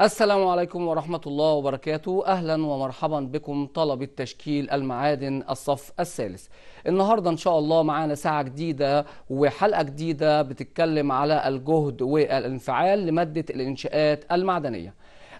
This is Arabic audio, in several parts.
السلام عليكم ورحمة الله وبركاته أهلا ومرحبا بكم طلبة تشكيل المعادن الصف الثالث النهاردة إن شاء الله معانا ساعة جديدة وحلقة جديدة بتتكلم على الجهد والانفعال لمادة الإنشاءات المعدنية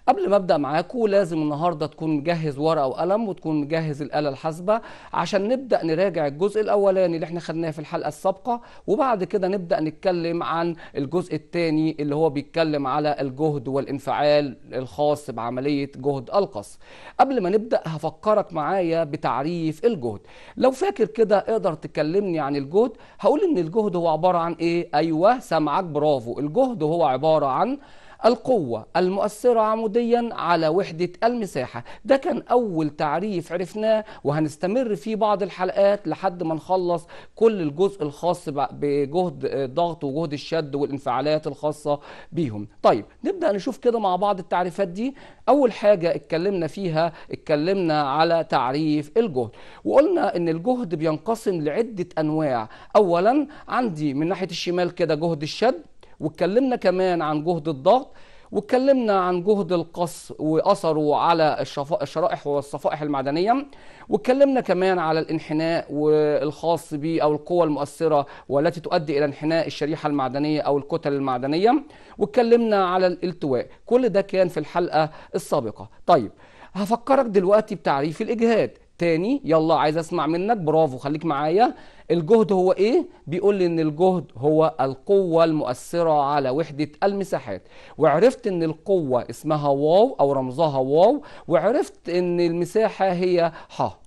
قبل ما ابدا معاكم لازم النهارده تكون مجهز ورقه وقلم وتكون مجهز الاله الحاسبه عشان نبدا نراجع الجزء الاولاني اللي احنا خدناه في الحلقه السابقه وبعد كده نبدا نتكلم عن الجزء الثاني اللي هو بيتكلم على الجهد والانفعال الخاص بعمليه جهد القص قبل ما نبدا هفكرك معايا بتعريف الجهد لو فاكر كده اقدر تكلمني عن الجهد هقول ان الجهد هو عباره عن ايه ايوه سامعك برافو الجهد هو عباره عن القوة المؤثرة عموديا على وحدة المساحة ده كان أول تعريف عرفناه وهنستمر في بعض الحلقات لحد ما نخلص كل الجزء الخاص بجهد الضغط وجهد الشد والانفعالات الخاصة بيهم طيب نبدأ نشوف كده مع بعض التعريفات دي أول حاجة اتكلمنا فيها اتكلمنا على تعريف الجهد وقلنا إن الجهد بينقسم لعدة أنواع أولا عندي من ناحية الشمال كده جهد الشد واتكلمنا كمان عن جهد الضغط واتكلمنا عن جهد القص واثره على الشرائح والصفائح المعدنيه واتكلمنا كمان على الانحناء والخاص به او القوى المؤثره والتي تؤدي الى انحناء الشريحه المعدنيه او الكتل المعدنيه واتكلمنا على الالتواء كل ده كان في الحلقه السابقه طيب هفكرك دلوقتي بتعريف الاجهاد تاني يلا عايز اسمع منك برافو خليك معايا الجهد هو ايه بيقول لي ان الجهد هو القوه المؤثره على وحده المساحات وعرفت ان القوه اسمها واو او رمزها واو وعرفت ان المساحه هي ح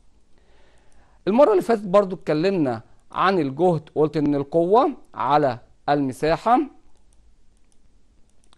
المره اللي فاتت برضو اتكلمنا عن الجهد قلت ان القوه على المساحه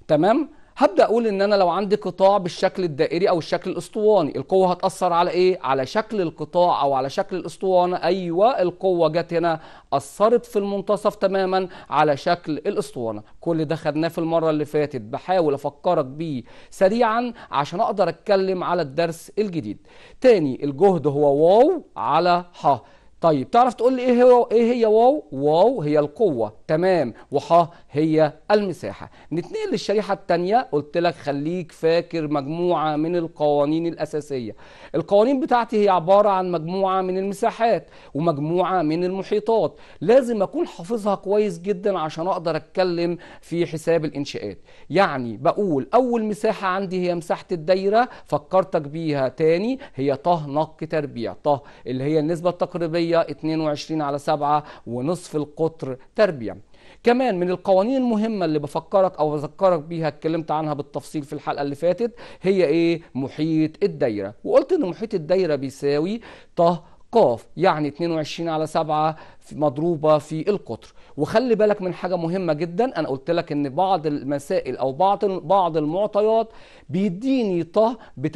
تمام هبدا اقول ان انا لو عندي قطاع بالشكل الدائري او الشكل الاسطواني القوه هتاثر على ايه على شكل القطاع او على شكل الاسطوانه ايوه القوه جت هنا اثرت في المنتصف تماما على شكل الاسطوانه كل ده خدناه في المره اللي فاتت بحاول افكرك بيه سريعا عشان اقدر اتكلم على الدرس الجديد تاني الجهد هو واو على ح طيب تعرف تقول لي ايه هو ايه هي واو واو هي القوه تمام وحا هي المساحه نتنقل للشريحه الثانيه قلت لك خليك فاكر مجموعه من القوانين الاساسيه القوانين بتاعتي هي عباره عن مجموعه من المساحات ومجموعه من المحيطات لازم اكون حافظها كويس جدا عشان اقدر اتكلم في حساب الانشاءات يعني بقول اول مساحه عندي هي مساحه الدايره فكرتك بيها تاني هي ط نق تربيع ط اللي هي النسبه التقريبيه الجوية 22 على 7 ونصف القطر تربيع كمان من القوانين المهمة اللي بفكرك أو بذكرك بيها اتكلمت عنها بالتفصيل في الحلقة اللي فاتت هي إيه محيط الدايرة وقلت إن محيط الدايرة بيساوي ط قاف يعني 22 على 7 مضروبه في القطر وخلي بالك من حاجه مهمه جدا انا قلت لك ان بعض المسائل او بعض بعض المعطيات بيديني طه ب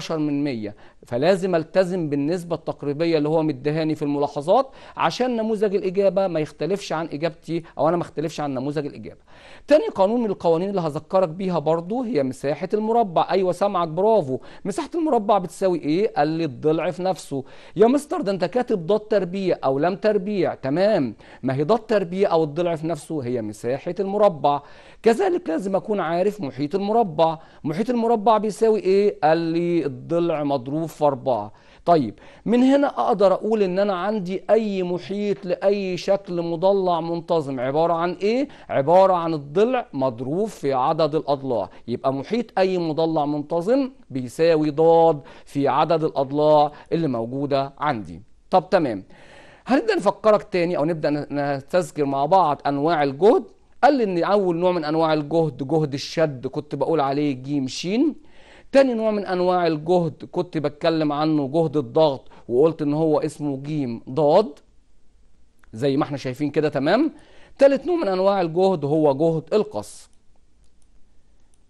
3.14 من 100 فلازم التزم بالنسبه التقريبيه اللي هو مدهاني في الملاحظات عشان نموذج الاجابه ما يختلفش عن اجابتي او انا ما اختلفش عن نموذج الاجابه تاني قانون من القوانين اللي هذكرك بيها برضو هي مساحه المربع ايوه سامعك برافو مساحه المربع بتساوي ايه قال لي الضلع في نفسه يا مستر ده انت كاتب ضاد تربيع او لم تربيع التربيع تمام ما هي ده التربيع أو الضلع في نفسه هي مساحة المربع كذلك لازم أكون عارف محيط المربع محيط المربع بيساوي إيه؟ قال لي الضلع مضروب في أربعة طيب من هنا أقدر أقول إن أنا عندي أي محيط لأي شكل مضلع منتظم عبارة عن إيه؟ عبارة عن الضلع مضروب في عدد الأضلاع يبقى محيط أي مضلع منتظم بيساوي ضاد في عدد الأضلاع اللي موجودة عندي طب تمام هنبدا نفكرك تاني او نبدا نستذكر مع بعض انواع الجهد قال لي ان اول نوع من انواع الجهد جهد الشد كنت بقول عليه جيم شين تاني نوع من انواع الجهد كنت بتكلم عنه جهد الضغط وقلت ان هو اسمه جيم ضاد زي ما احنا شايفين كده تمام تالت نوع من انواع الجهد هو جهد القص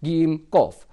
جيم قاف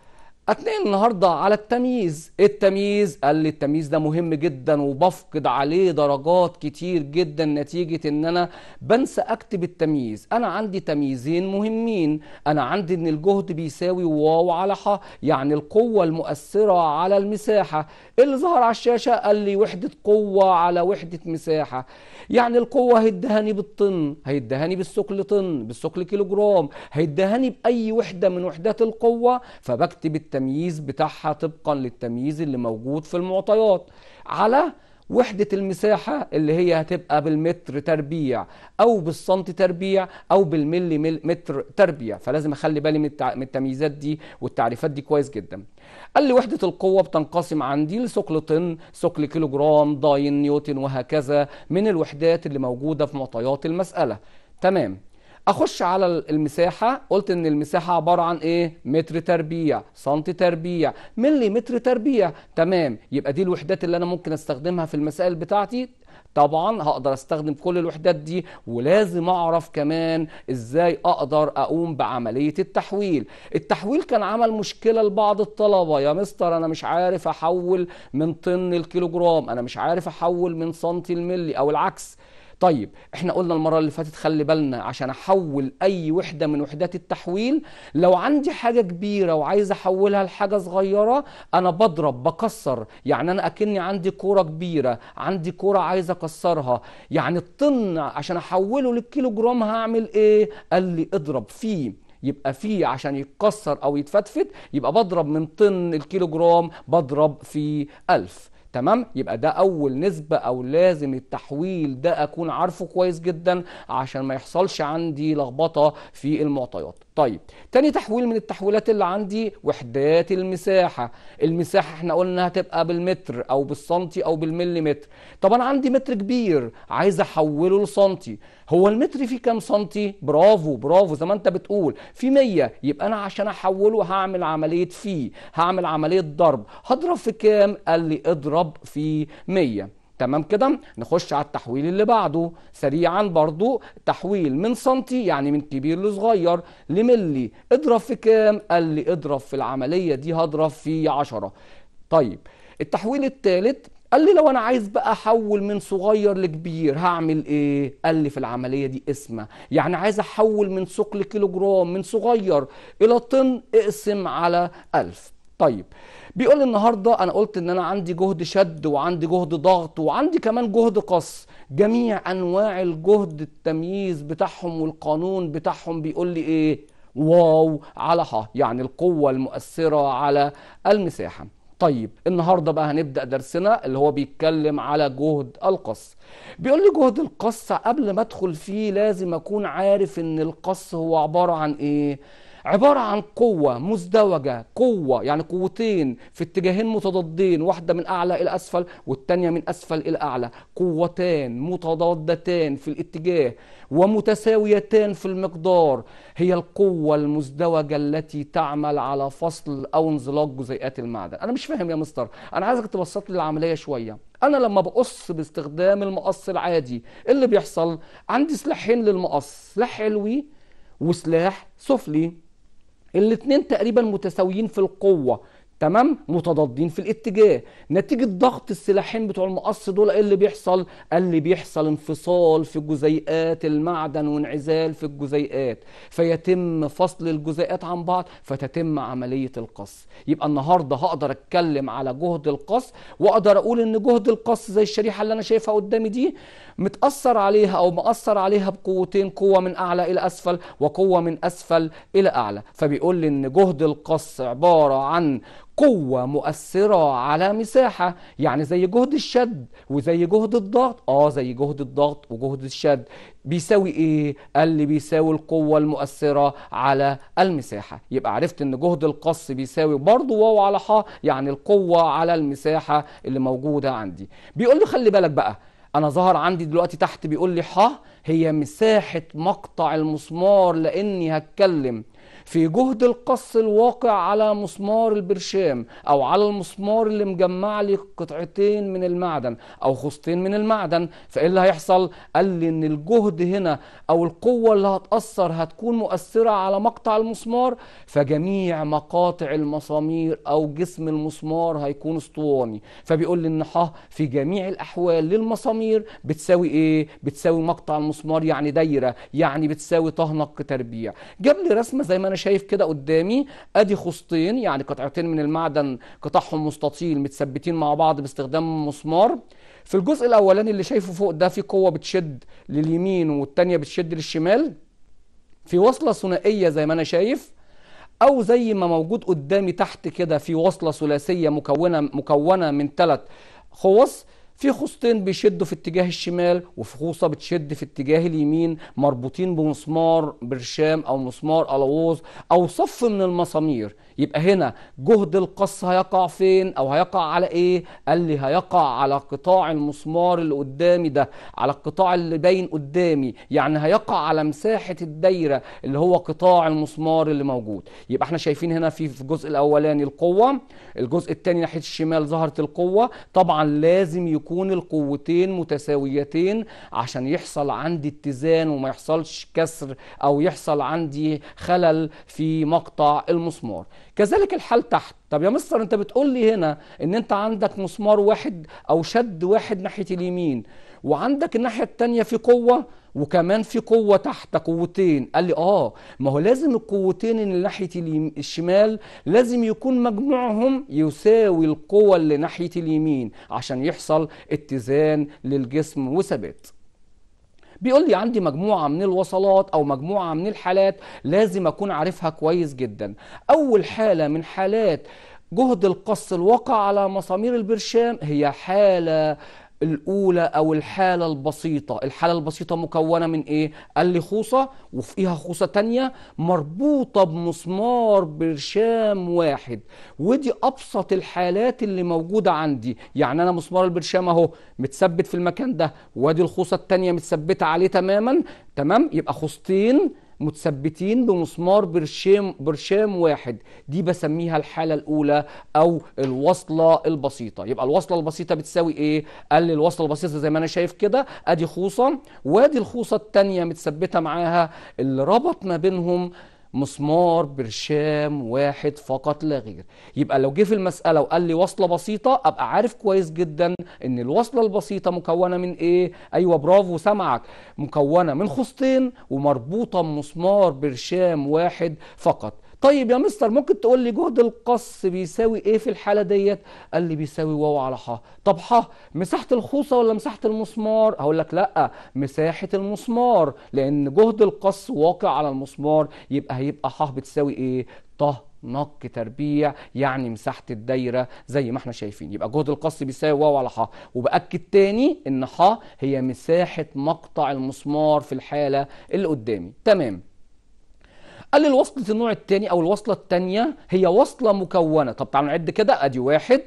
اتنقل النهارده على التمييز التمييز قال لي التمييز ده مهم جدا وبفقد عليه درجات كتير جدا نتيجه ان انا بنسى اكتب التمييز انا عندي تمييزين مهمين انا عندي ان الجهد بيساوي واو على ح يعني القوه المؤثره على المساحه اللي ظهر على الشاشه قال لي وحده قوه على وحده مساحه يعني القوه هيدهاني بالطن هيدهاني بالسكل طن بالسكل كيلو جرام هيدهاني باي وحده من وحدات القوه فبكتب التمييز التمييز بتاعها طبقا للتمييز اللي موجود في المعطيات على وحدة المساحة اللي هي هتبقى بالمتر تربيع أو بالسنتي تربيع أو بالملي متر تربيع فلازم أخلي بالي من التمييزات دي والتعريفات دي كويس جدا قال لي وحدة القوة بتنقسم عندي لثقل طن ثقل كيلو جرام داين نيوتن وهكذا من الوحدات اللي موجودة في معطيات المسألة تمام اخش على المساحه قلت ان المساحه عباره عن ايه متر تربيع سنتي تربيع ملي متر تربيع تمام يبقى دي الوحدات اللي انا ممكن استخدمها في المسائل بتاعتي طبعا هقدر استخدم كل الوحدات دي ولازم اعرف كمان ازاي اقدر اقوم بعمليه التحويل التحويل كان عمل مشكله لبعض الطلبه يا مستر انا مش عارف احول من طن الكيلوجرام انا مش عارف احول من سنتي الملي او العكس طيب احنا قلنا المره اللي فاتت خلي بالنا عشان احول اي وحده من وحدات التحويل لو عندي حاجه كبيره وعايز احولها لحاجه صغيره انا بضرب بكسر يعني انا اكني عندي كوره كبيره عندي كوره عايز اكسرها يعني الطن عشان احوله للكيلو جرام هعمل ايه قال لي اضرب فيه يبقى فيه عشان يتكسر او يتفتفت يبقى بضرب من طن الكيلو جرام بضرب في ألف تمام يبقى ده اول نسبه او لازم التحويل ده اكون عارفه كويس جدا عشان ما يحصلش عندي لخبطه في المعطيات طيب تاني تحويل من التحويلات اللي عندي وحدات المساحه المساحه احنا قلنا هتبقى بالمتر او بالسنتي او بالمليمتر طب انا عندي متر كبير عايز احوله لسنتي هو المتر فيه كام سنتي برافو برافو زي ما انت بتقول في 100 يبقى انا عشان احوله هعمل عمليه فيه هعمل عمليه ضرب هضرب في كام قال لي اضرب اضرب في 100 تمام كده نخش على التحويل اللي بعده سريعا برضو تحويل من سنتي يعني من كبير لصغير لملي اضرب في كام قال لي اضرب في العمليه دي هضرب في 10 طيب التحويل الثالث قال لي لو انا عايز بقى احول من صغير لكبير هعمل ايه قال لي في العمليه دي اسمة يعني عايز احول من ثقل كيلو جرام من صغير الى طن اقسم على 1000 طيب بيقول النهارده انا قلت ان انا عندي جهد شد وعندي جهد ضغط وعندي كمان جهد قص جميع انواع الجهد التمييز بتاعهم والقانون بتاعهم بيقول لي ايه واو على ها يعني القوه المؤثره على المساحه طيب النهارده بقى هنبدا درسنا اللي هو بيتكلم على جهد القص بيقول لي جهد القص قبل ما ادخل فيه لازم اكون عارف ان القص هو عباره عن ايه عبارة عن قوة مزدوجة قوة يعني قوتين في اتجاهين متضادين واحدة من أعلى إلى أسفل والتانية من أسفل إلى أعلى قوتان متضادتان في الاتجاه ومتساويتان في المقدار هي القوة المزدوجة التي تعمل على فصل أو انزلاق جزيئات المعدن أنا مش فاهم يا مستر أنا عايزك تبسط لي العملية شوية انا لما بقص باستخدام المقص العادي إيه اللي بيحصل عندي سلاحين للمقص سلاح علوي وسلاح سفلي الاثنين تقريبا متساويين في القوة تمام متضادين في الاتجاه نتيجه ضغط السلاحين بتوع المقص دول ايه اللي بيحصل اللي بيحصل انفصال في جزيئات المعدن وانعزال في الجزيئات فيتم فصل الجزيئات عن بعض فتتم عمليه القص يبقى النهارده هقدر اتكلم على جهد القص واقدر اقول ان جهد القص زي الشريحه اللي انا شايفها قدامي دي متاثر عليها او مأثر عليها بقوتين قوه من اعلى الى اسفل وقوه من اسفل الى اعلى فبيقول لي ان جهد القص عباره عن قوة مؤثرة على مساحة يعني زي جهد الشد وزي جهد الضغط اه زي جهد الضغط وجهد الشد بيساوي ايه قال لي بيساوي القوة المؤثرة على المساحة يبقى عرفت ان جهد القص بيساوي برضو واو على حا يعني القوة على المساحة اللي موجودة عندي بيقول له خلي بالك بقى انا ظهر عندي دلوقتي تحت بيقول لي حا هي مساحة مقطع المسمار لاني هتكلم في جهد القص الواقع على مسمار البرشام أو على المسمار اللي مجمع لي قطعتين من المعدن أو خصتين من المعدن فإيه اللي هيحصل؟ قال لي إن الجهد هنا أو القوة اللي هتأثر هتكون مؤثرة على مقطع المسمار فجميع مقاطع المسامير أو جسم المسمار هيكون اسطواني فبيقول لي إن ح في جميع الأحوال للمسامير بتساوي إيه؟ بتساوي مقطع المسمار يعني دايرة يعني بتساوي طهنق تربيع جاب لي رسمة زي ما أنا شايف كده قدامي ادي خصتين يعني قطعتين من المعدن قطاعهم مستطيل متثبتين مع بعض باستخدام مسمار في الجزء الاولاني اللي شايفه فوق ده في قوه بتشد لليمين والتانيه بتشد للشمال في وصله ثنائيه زي ما انا شايف او زي ما موجود قدامي تحت كده في وصله ثلاثيه مكونه مكونه من ثلاث خوص في خوصتين بيشدوا في اتجاه الشمال وفي خوصه بتشد في اتجاه اليمين مربوطين بمسمار برشام او مسمار الووز او صف من المسامير يبقى هنا جهد القص هيقع فين او هيقع على ايه قال لي هيقع على قطاع المسمار اللي قدامي ده على القطاع اللي باين قدامي يعني هيقع على مساحه الدايره اللي هو قطاع المسمار اللي موجود يبقى احنا شايفين هنا في الجزء الاولاني القوه الجزء الثاني ناحيه الشمال ظهرت القوه طبعا لازم يكون يكون القوتين متساويتين عشان يحصل عندي اتزان وما يحصلش كسر او يحصل عندي خلل في مقطع المسمار كذلك الحال تحت طب يا مستر انت بتقول لي هنا ان انت عندك مسمار واحد او شد واحد ناحيه اليمين وعندك الناحيه الثانيه في قوه وكمان في قوه تحت قوتين قال لي اه ما هو لازم القوتين اللي ناحيه الشمال لازم يكون مجموعهم يساوي القوه اللي ناحيه اليمين عشان يحصل اتزان للجسم وثبات بيقول لي عندي مجموعة من الوصلات أو مجموعة من الحالات لازم أكون عارفها كويس جدا أول حالة من حالات جهد القص الواقع على مسامير البرشام هي حالة الاولى او الحاله البسيطه الحاله البسيطه مكونه من ايه قال لي خوصه وفيها خوصه تانية مربوطه بمسمار برشام واحد ودي ابسط الحالات اللي موجوده عندي يعني انا مسمار البرشام اهو متثبت في المكان ده وادي الخوصه التانية متثبته عليه تماما تمام يبقى خوصتين متثبتين بمسمار برشام برشام واحد دي بسميها الحاله الاولى او الوصله البسيطه يبقى الوصله البسيطه بتساوي ايه قال الوصله البسيطه زي ما انا شايف كده ادي خوصه وادي الخوصه الثانيه متثبته معاها اللي ربط ما بينهم مسمار برشام واحد فقط لا غير يبقى لو جه في المساله وقال لي وصله بسيطه ابقى عارف كويس جدا ان الوصله البسيطه مكونه من ايه ايوه برافو سمعك مكونه من خصتين ومربوطه بمسمار برشام واحد فقط طيب يا مستر ممكن تقول لي جهد القص بيساوي ايه في الحاله ديت قال لي بيساوي واو على ح طب ح مساحه الخوصه ولا مساحه المسمار هقول لك لا مساحه المسمار لان جهد القص واقع على المسمار يبقى هيبقى ح بتساوي ايه ط نق تربيع يعني مساحة الدايرة زي ما احنا شايفين يبقى جهد القص بيساوي واو على ح وبأكد تاني ان ح هي مساحة مقطع المسمار في الحالة اللي قدامي تمام قال لي الوصلة النوع الثاني أو الوصلة الثانية هي وصلة مكونة طب تعالوا نعد كده أدي واحد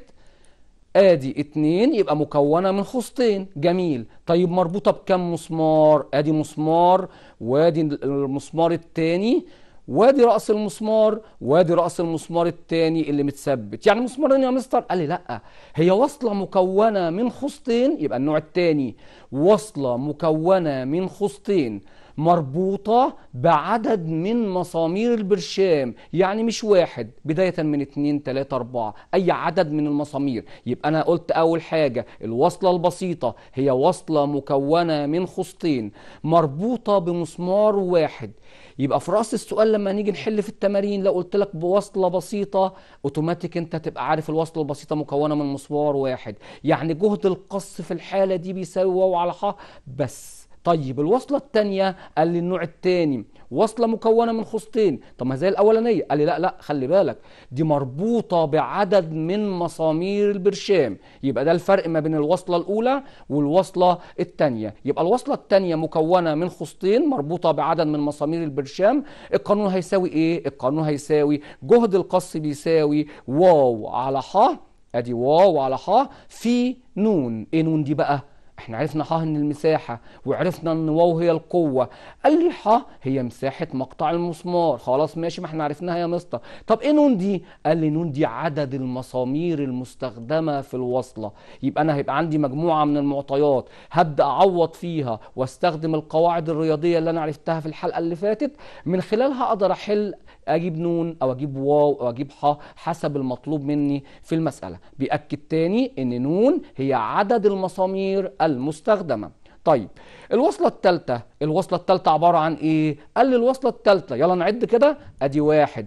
ادي اتنين يبقى مكونة من خصتين جميل طيب مربوطة بكم مسمار ادي مسمار وادي المسمار الثاني وادي رأس المسمار وادي رأس المسمار الثاني اللي متثبت يعني مسمارين يا مستر قال لي لا هي وصلة مكونة من خصتين يبقى النوع الثاني وصلة مكونة من خصتين مربوطة بعدد من مسامير البرشام يعني مش واحد بداية من 2 3 4 أي عدد من المسامير يبقى أنا قلت أول حاجة الوصلة البسيطة هي وصلة مكونة من خصتين مربوطة بمسمار واحد يبقى في راس السؤال لما نيجي نحل في التمارين لو قلت لك بوصله بسيطه اوتوماتيك انت تبقى عارف الوصله البسيطه مكونه من مسمار واحد يعني جهد القص في الحاله دي بيساوي واو على حا بس طيب الوصلة الثانية قال لي النوع الثاني وصلة مكونة من خصتين طب ما زي الأولانية قال لي لا لا خلي بالك دي مربوطة بعدد من مسامير البرشام يبقى ده الفرق ما بين الوصلة الأولى والوصلة الثانية يبقى الوصلة الثانية مكونة من خصتين مربوطة بعدد من مسامير البرشام القانون هيساوي إيه؟ القانون هيساوي جهد القص بيساوي واو على ح ادي واو على ح في نون ايه نون دي بقى احنا عرفنا ح ان المساحه وعرفنا ان واو هي القوه قال لي ح هي مساحه مقطع المسمار خلاص ماشي ما احنا عرفناها يا مستر طب ايه نون دي قال لي نون دي عدد المسامير المستخدمه في الوصله يبقى انا هيبقى عندي مجموعه من المعطيات هبدا اعوض فيها واستخدم القواعد الرياضيه اللي انا عرفتها في الحلقه اللي فاتت من خلالها اقدر احل اجيب نون او اجيب واو او اجيب ح حسب المطلوب مني في المساله بياكد تاني ان نون هي عدد المسامير المستخدمه طيب الوصله الثالثه الوصله الثالثه عباره عن ايه قال لي الوصله الثالثه يلا نعد كده ادي واحد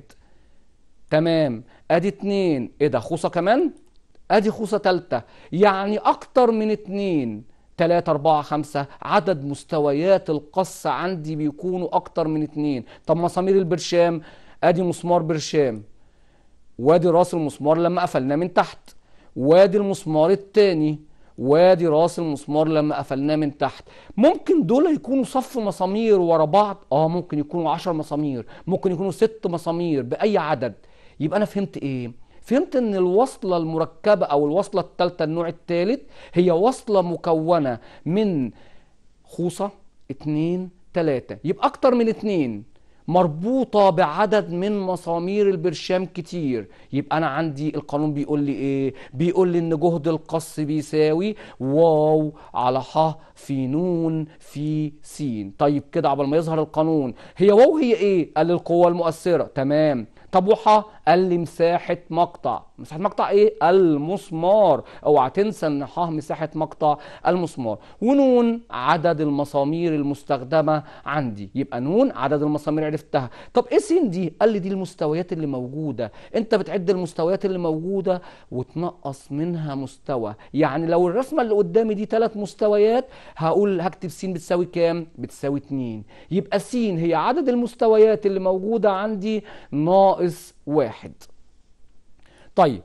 تمام ادي اتنين ايه ده خوصه كمان ادي خوصه ثالثه يعني اكتر من اتنين تلاتة أربعة خمسة عدد مستويات القص عندي بيكونوا اكتر من اتنين طب مسامير البرشام ادي مسمار برشام وادي راس المسمار لما قفلناه من تحت وادي المسمار الثاني وادي راس المسمار لما قفلناه من تحت ممكن دول يكونوا صف مسامير ورا بعض اه ممكن يكونوا 10 مسامير ممكن يكونوا ست مسامير باي عدد يبقى انا فهمت ايه فهمت ان الوصله المركبه او الوصله الثالثه النوع الثالث هي وصله مكونه من خوصه اتنين تلاته يبقى اكتر من اتنين مربوطه بعدد من مسامير البرشام كتير يبقى انا عندي القانون بيقول لي ايه بيقول لي ان جهد القص بيساوي واو على ح في نون في س طيب كده قبل ما يظهر القانون هي واو هي ايه قال القوه المؤثره تمام طب وحا قال لي مساحه مقطع مساحه مقطع ايه المسمار اوعى تنسى ان ح مساحه مقطع المسمار ونون عدد المسامير المستخدمه عندي يبقى نون عدد المسامير عرفتها طب ايه س دي قال لي دي المستويات اللي موجوده انت بتعد المستويات اللي موجوده وتنقص منها مستوى يعني لو الرسمه اللي قدامي دي ثلاث مستويات هقول هكتب س بتساوي كام بتساوي 2 يبقى س هي عدد المستويات اللي موجوده عندي ناقص واحد طيب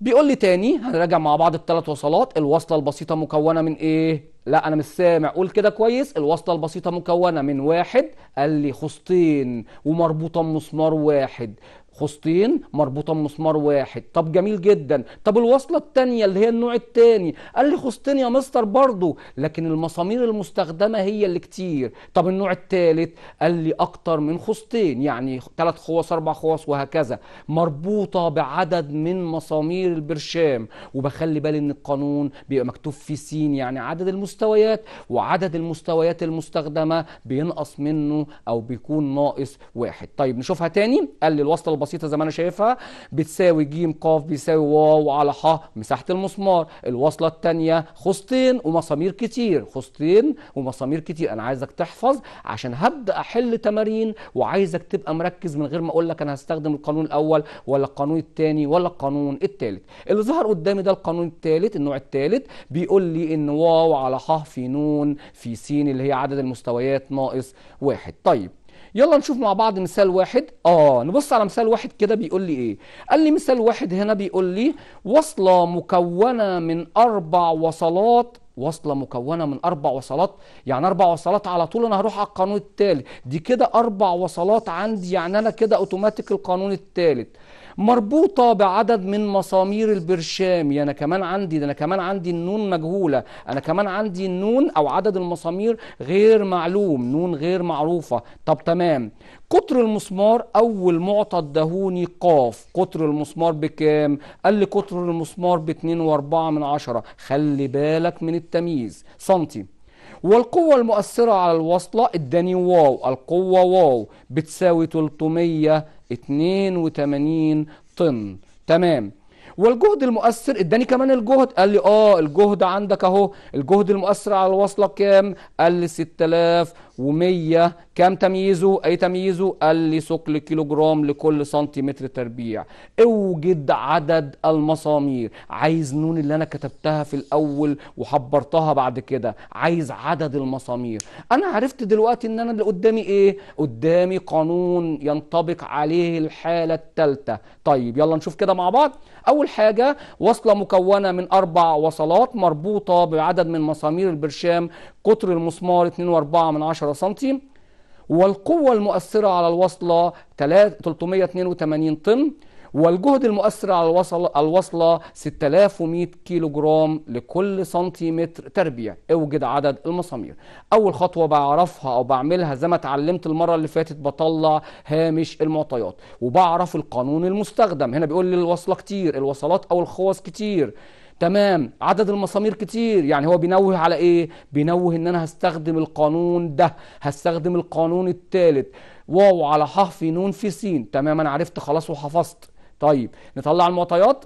بيقول لي تاني هنراجع مع بعض الثلاث وصلات الوصله البسيطه مكونه من ايه لا انا مش سامع قول كده كويس الوصله البسيطه مكونه من واحد قال لي خصتين ومربوطه بمسمار واحد خصتين مربوطه بمسمار واحد طب جميل جدا طب الوصله الثانيه اللي هي النوع الثاني قال لي خصتين يا مستر برضه لكن المسامير المستخدمه هي اللي كتير طب النوع الثالث قال لي اكتر من خصتين يعني ثلاث خواص اربع خواص وهكذا مربوطه بعدد من مسامير البرشام وبخلي بالي ان القانون بيبقى مكتوب في سين يعني عدد المستويات وعدد المستويات المستخدمه بينقص منه او بيكون ناقص واحد طيب نشوفها تاني قال لي الوصله بسيطه زي ما انا شايفها بتساوي ج ق بيساوي واو على ح مساحه المسمار الوصله الثانيه خصتين ومسامير كتير خصتين ومسامير كتير انا عايزك تحفظ عشان هبدا احل تمارين وعايزك تبقى مركز من غير ما اقول لك انا هستخدم القانون الاول ولا القانون الثاني ولا القانون الثالث اللي ظهر قدامي ده القانون الثالث النوع الثالث بيقول لي ان واو على ح في نون في س اللي هي عدد المستويات ناقص واحد طيب يلا نشوف مع بعض مثال واحد اه نبص على مثال واحد كده بيقول لي ايه قال لي مثال واحد هنا بيقول لي وصله مكونه من اربع وصلات وصلة مكونة من أربع وصلات يعني أربع وصلات على طول أنا هروح على القانون التالي دي كده أربع وصلات عندي يعني أنا كده أوتوماتيك القانون التالت مربوطة بعدد من مسامير البرشام يعني أنا كمان عندي ده أنا كمان عندي النون مجهولة أنا كمان عندي النون أو عدد المسامير غير معلوم نون غير معروفة طب تمام قطر المسمار أول معطى الدهوني قاف قطر المسمار بكام؟ قال لي قطر المسمار ب 2.4 من عشرة خلي بالك من التمييز سنتي والقوة المؤثرة على الوصلة اداني واو القوة واو بتساوي 300 82 طن تمام والجهد المؤثر اداني كمان الجهد قال لي اه الجهد عندك اهو الجهد المؤثر على الوصله كام قال لي 6000 و100 كام تمييزه اي تمييزه قال لي ثقل جرام لكل سنتيمتر تربيع اوجد عدد المسامير عايز نون اللي انا كتبتها في الاول وحبرتها بعد كده عايز عدد المسامير انا عرفت دلوقتي ان انا اللي قدامي ايه قدامي قانون ينطبق عليه الحاله الثالثه طيب يلا نشوف كده مع بعض اول حاجه وصله مكونه من اربع وصلات مربوطه بعدد من مسامير البرشام قطر المسمار 2.4 سم والقوة المؤثرة على الوصلة 382 طن والجهد المؤثر على الوصل الوصلة 6100 كيلو جرام لكل سنتيمتر تربيع اوجد عدد المسامير أول خطوة بعرفها أو بعملها زي ما اتعلمت المرة اللي فاتت بطلع هامش المعطيات وبعرف القانون المستخدم هنا بيقول لي الوصلة كتير الوصلات أو الخوص كتير تمام عدد المسامير كتير يعني هو بينوه على ايه بينوه ان انا هستخدم القانون ده هستخدم القانون الثالث واو على ح في نون في سين تمام انا عرفت خلاص وحفظت طيب نطلع المعطيات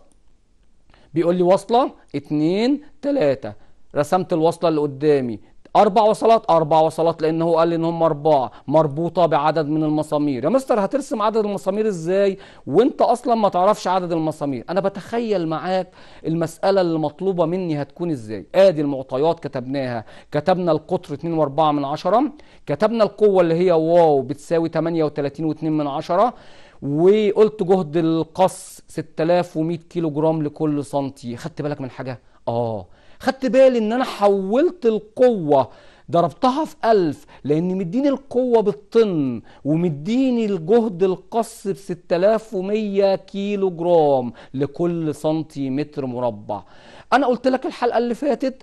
بيقول لي واصله 2 3 رسمت الوصله اللي قدامي اربع وصلات اربع وصلات لان هو قال ان هم اربعه مربوطه بعدد من المسامير يا مستر هترسم عدد المسامير ازاي وانت اصلا ما تعرفش عدد المسامير انا بتخيل معاك المساله اللي مطلوبه مني هتكون ازاي ادي المعطيات كتبناها كتبنا القطر 2 و4 من عشرة كتبنا القوه اللي هي واو بتساوي 38 و2 من عشرة وقلت جهد القص 6100 كيلو جرام لكل سنتي خدت بالك من حاجه اه خدت بالي ان انا حولت القوه ضربتها في ألف لأن مديني القوة بالطن ومديني الجهد القص ب 6100 كيلو جرام لكل سنتيمتر مربع أنا قلت لك الحلقة اللي فاتت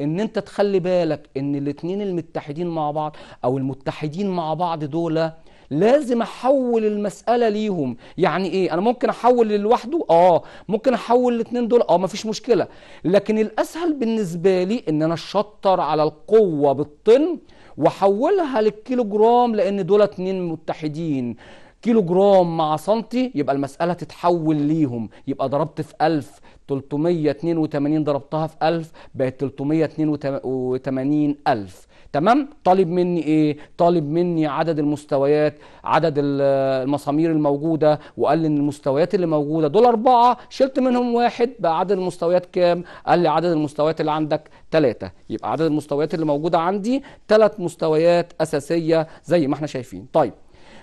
ان انت تخلي بالك ان الاتنين المتحدين مع بعض او المتحدين مع بعض دول لازم احول المساله ليهم يعني ايه انا ممكن احول لوحده اه ممكن احول الاثنين دول اه مفيش مشكله لكن الاسهل بالنسبه لي ان انا اشطر على القوه بالطن واحولها للكيلو جرام لان دول اتنين متحدين كيلو جرام مع سنتي يبقى المسألة تتحول ليهم يبقى ضربت في 1000 382 ضربتها في 1000 بقت 382000 تمام طالب مني ايه طالب مني عدد المستويات عدد المسامير الموجوده وقال لي ان المستويات اللي موجوده دول اربعه شلت منهم واحد بقى عدد المستويات كام قال لي عدد المستويات اللي عندك ثلاثه يبقى عدد المستويات اللي موجوده عندي ثلاث مستويات اساسيه زي ما احنا شايفين طيب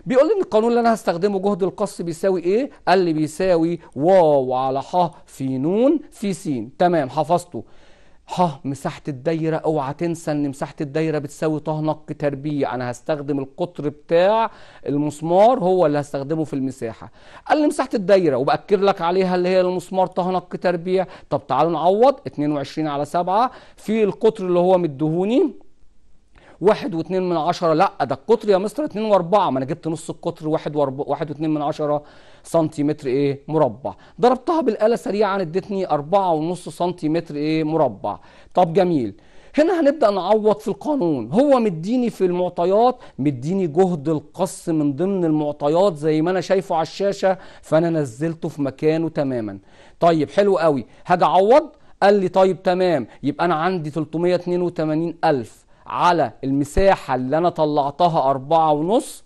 بيقول لي ان القانون اللي انا هستخدمه جهد القص بيساوي ايه؟ قال لي بيساوي واو على ح في نون في س، تمام حفظته. ها مساحة الدايرة اوعى تنسى ان مساحة الدايرة بتساوي طه نق تربيع انا هستخدم القطر بتاع المسمار هو اللي هستخدمه في المساحة قال لي مساحة الدايرة وبأكد لك عليها اللي هي المسمار طه نق تربيع طب تعالوا نعوض 22 على 7 في القطر اللي هو مديهوني واحد واثنين من عشرة لا ده القطر يا مستر اتنين واربعة ما انا جبت نص القطر واحد واحد واثنين من عشرة سنتيمتر ايه مربع ضربتها بالآلة سريعا ادتني اربعة ونص سنتيمتر ايه مربع طب جميل هنا هنبدا نعوض في القانون هو مديني في المعطيات مديني جهد القص من ضمن المعطيات زي ما انا شايفه على الشاشه فانا نزلته في مكانه تماما طيب حلو قوي هاجي اعوض قال لي طيب تمام يبقى انا عندي 382 الف على المساحة اللي أنا طلعتها أربعة ونص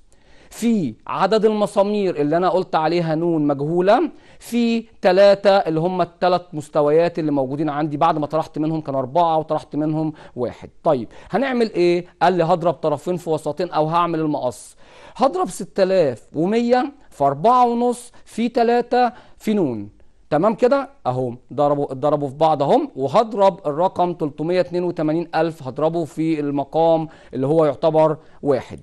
في عدد المسامير اللي أنا قلت عليها نون مجهولة في تلاتة اللي هم التلات مستويات اللي موجودين عندي بعد ما طرحت منهم كان أربعة وطرحت منهم واحد طيب هنعمل إيه؟ قال لي هضرب طرفين في وسطين أو هعمل المقص هضرب 6100 في أربعة ونص في تلاتة في نون تمام كده اهو ضربوا ضربوا في بعض اهم وهضرب الرقم 382000 هضربه في المقام اللي هو يعتبر واحد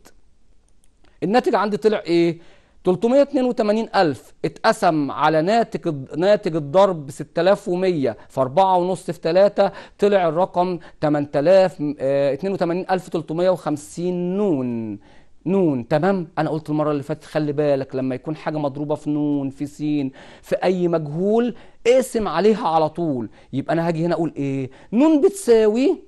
الناتج عندي طلع ايه 382000 اتقسم على ناتج ناتج الضرب 6100 في 4 ونص في 3 طلع الرقم 8000 82350 آه، نون نون تمام انا قلت المره اللي فاتت خلي بالك لما يكون حاجه مضروبه في نون في سين في اي مجهول اقسم عليها على طول يبقى انا هاجي هنا اقول ايه نون بتساوي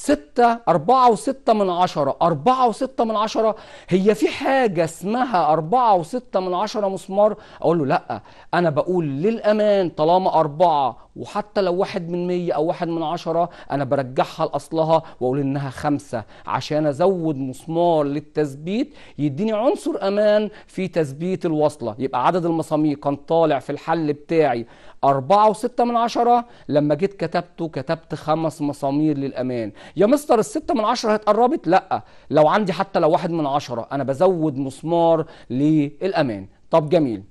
ستة أربعة وستة من عشرة أربعة وستة من عشرة هي في حاجة اسمها أربعة وستة من عشرة مسمار أقول له لأ أنا بقول للأمان طالما أربعة وحتى لو واحد من مية أو واحد من عشرة أنا برجعها لأصلها وأقول إنها خمسة عشان أزود مسمار للتثبيت يديني عنصر أمان في تثبيت الوصلة يبقى عدد المسامير كان طالع في الحل بتاعي أربعة وستة من عشرة لما جيت كتبته كتبت خمس مسامير للأمان يا مستر الستة من عشرة هتقربت لأ لو عندي حتى لو واحد من عشرة أنا بزود مسمار للأمان طب جميل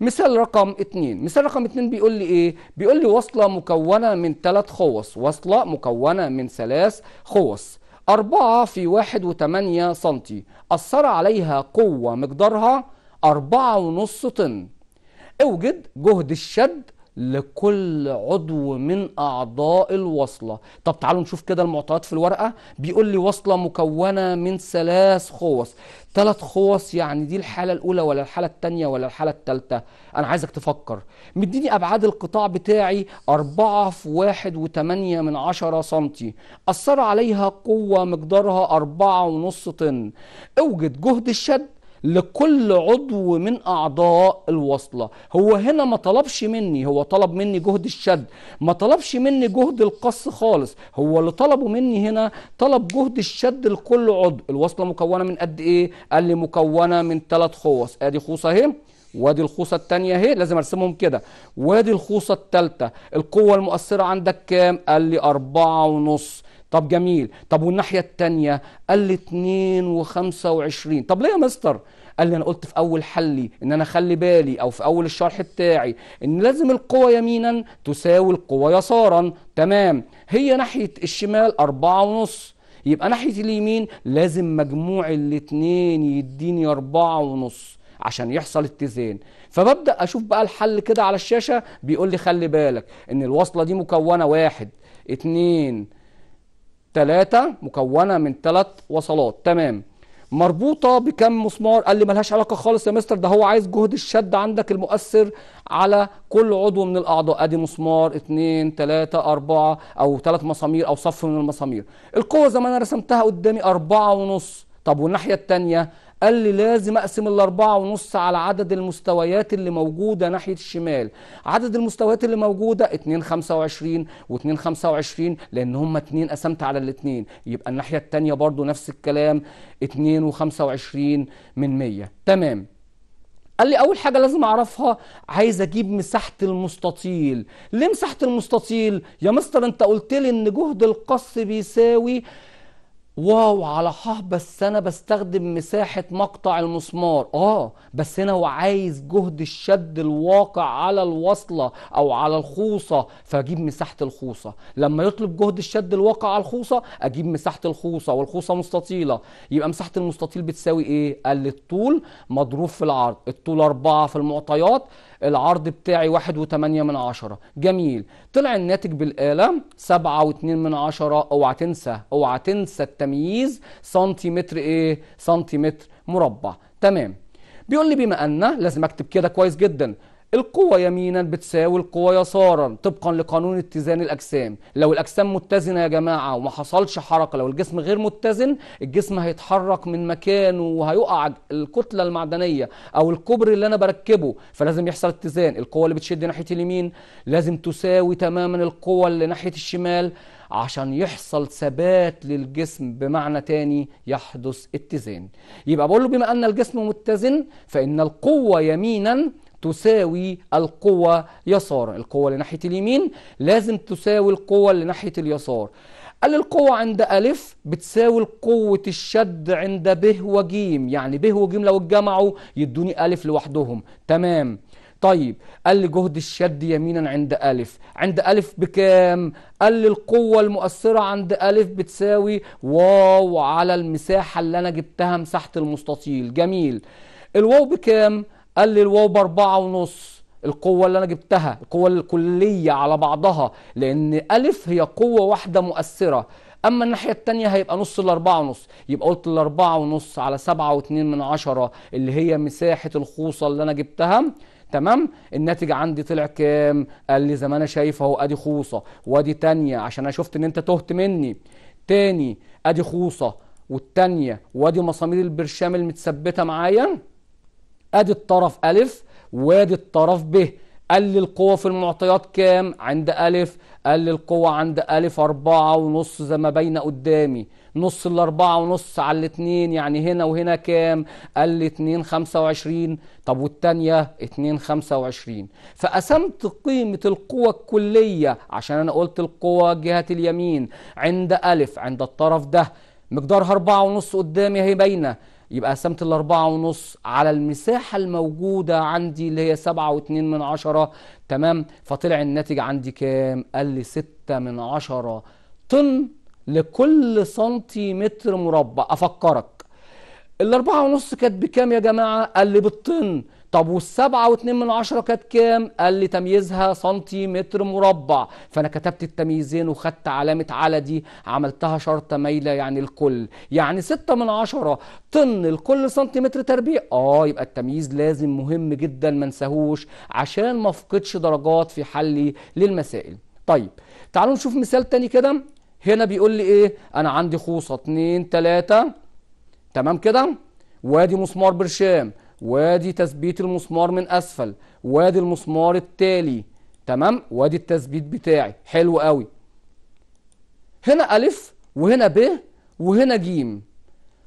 مثال رقم اتنين مثال رقم اتنين بيقول لي ايه بيقول لي وصلة مكونة من ثلاث خوص وصلة مكونة من ثلاث خوص أربعة في واحد وتمانية سنتي أثر عليها قوة مقدارها أربعة ونص طن اوجد جهد الشد لكل عضو من أعضاء الوصلة طب تعالوا نشوف كده المعطيات في الورقة بيقول لي وصلة مكونة من ثلاث خوص ثلاث خوص يعني دي الحالة الأولى ولا الحالة الثانية ولا الحالة الثالثة أنا عايزك تفكر مديني أبعاد القطاع بتاعي 4 في واحد وتمانية من عشرة سنتي أثر عليها قوة مقدارها أربعة ونص طن اوجد جهد الشد لكل عضو من اعضاء الوصله هو هنا ما طلبش مني هو طلب مني جهد الشد ما طلبش مني جهد القص خالص هو اللي طلبه مني هنا طلب جهد الشد لكل عضو الوصله مكونه من قد ايه قال لي مكونه من ثلاث خوص ادي خوص اهي وادي الخوصه الثانيه اهي لازم ارسمهم كده وادي الخوصه الثالثه القوه المؤثره عندك كام قال لي أربعة ونص طب جميل طب والناحيه الثانيه قال لي 2 وخمسة وعشرين طب ليه يا مستر قال لي انا قلت في اول حلي ان انا خلي بالي او في اول الشرح بتاعي ان لازم القوه يمينا تساوي القوه يسارا تمام هي ناحيه الشمال أربعة ونص يبقى ناحيه اليمين لازم مجموع الاتنين يديني أربعة ونص عشان يحصل اتزان فببدا اشوف بقى الحل كده على الشاشه بيقول لي خلي بالك ان الوصله دي مكونه واحد اتنين تلاتة مكونه من تلات وصلات تمام مربوطه بكم مسمار قال لي ملهاش علاقه خالص يا مستر ده هو عايز جهد الشد عندك المؤثر على كل عضو من الاعضاء ادي مسمار اتنين تلاته اربعه او ثلاث مسامير او صف من المسامير القوه زي ما انا رسمتها قدامي اربعه ونص طب والناحيه التانيه قال لي لازم اقسم الاربعة ونص على عدد المستويات اللي موجودة ناحية الشمال عدد المستويات اللي موجودة 2 25 و2 25 لان هما اتنين قسمت على الاتنين يبقى الناحية التانية برضو نفس الكلام 2 و25 من 100 تمام قال لي اول حاجه لازم اعرفها عايز اجيب مساحه المستطيل ليه مساحه المستطيل يا مستر انت قلت لي ان جهد القص بيساوي واو على ح بس انا بستخدم مساحه مقطع المسمار اه بس هنا هو عايز جهد الشد الواقع على الوصله او على الخوصه فاجيب مساحه الخوصه لما يطلب جهد الشد الواقع على الخوصه اجيب مساحه الخوصه والخوصه مستطيله يبقى مساحه المستطيل بتساوي ايه قال الطول مضروب في العرض الطول 4 في المعطيات العرض بتاعي واحد وتمانية من عشرة جميل طلع الناتج بالآلة سبعة واتنين من عشرة اوعى تنسى اوعى تنسى التمييز سنتيمتر ايه سنتيمتر مربع تمام بيقول لي بما ان لازم اكتب كده كويس جدا القوة يمينا بتساوي القوة يسارا طبقا لقانون اتزان الأجسام لو الأجسام متزنة يا جماعة وما حصلش حركة لو الجسم غير متزن الجسم هيتحرك من مكانه وهيقع الكتلة المعدنية أو الكوبري اللي أنا بركبه فلازم يحصل اتزان القوة اللي بتشد ناحية اليمين لازم تساوي تماما القوة اللي ناحية الشمال عشان يحصل ثبات للجسم بمعنى تاني يحدث اتزان يبقى بقول له بما أن الجسم متزن فإن القوة يمينا تساوي القوة يسار القوة اللي ناحية اليمين لازم تساوي القوة اللي ناحية اليسار قال القوة عند ألف بتساوي قوة الشد عند ب وجيم يعني ب وجيم لو اتجمعوا يدوني ألف لوحدهم تمام طيب قال لي جهد الشد يمينا عند ألف عند ألف بكام؟ قال لي القوة المؤثرة عند ألف بتساوي واو على المساحة اللي أنا جبتها مساحة المستطيل جميل الواو بكام؟ قال لي الواو باربعة ونص القوة اللي أنا جبتها القوة الكلية على بعضها لأن ألف هي قوة واحدة مؤثرة أما الناحية التانية هيبقى نص الأربعة ونص يبقى قلت الأربعة ونص على سبعة واتنين من عشرة اللي هي مساحة الخوصة اللي أنا جبتها تمام الناتج عندي طلع كام قال لي زي ما انا شايف اهو ادي خوصه وادي تانية عشان انا شفت ان انت تهت مني تاني ادي خوصه والتانية وادي مسامير البرشام المتثبته معايا ادي الطرف الف وادي الطرف ب قال لي القوة في المعطيات كام عند ألف قال لي القوة عند ألف أربعة ونص زي ما باينة قدامي نص الأربعة ونص على الاتنين يعني هنا وهنا كام قال لي اتنين خمسة وعشرين طب والتانية اتنين خمسة وعشرين فقسمت قيمة القوة الكلية عشان أنا قلت القوة جهة اليمين عند ألف عند الطرف ده مقدارها أربعة ونص قدامي هي باينة يبقى قسمت الأربعة ونص على المساحة الموجودة عندي اللي هي سبعة واتنين من عشرة تمام فطلع الناتج عندي كام؟ قال لي ستة من عشرة طن لكل سنتيمتر مربع أفكرك الأربعة ونص كانت بكام يا جماعة؟ قال لي بالطن طب والسبعة واتنين من عشرة كانت كام قال لي تمييزها سنتيمتر مربع فأنا كتبت التمييزين وخدت علامة على دي عملتها شرطة مايلة يعني الكل يعني ستة من عشرة طن الكل سنتيمتر تربيع اه يبقى التمييز لازم مهم جدا ما انساهوش عشان ما افقدش درجات في حلي للمسائل طيب تعالوا نشوف مثال تاني كده هنا بيقول لي ايه انا عندي خوصه 2 3 تمام كده وادي مسمار برشام وادي تثبيت المسمار من اسفل وادي المسمار التالي تمام وادي التثبيت بتاعي حلو قوي هنا الف وهنا ب وهنا جيم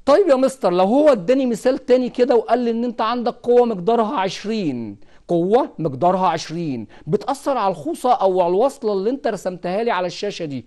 طيب يا مستر لو هو اداني مثال تاني كده وقال لي ان انت عندك قوه مقدارها 20 قوه مقدارها 20 بتاثر على الخوصه او على الوصله اللي انت رسمتها لي على الشاشه دي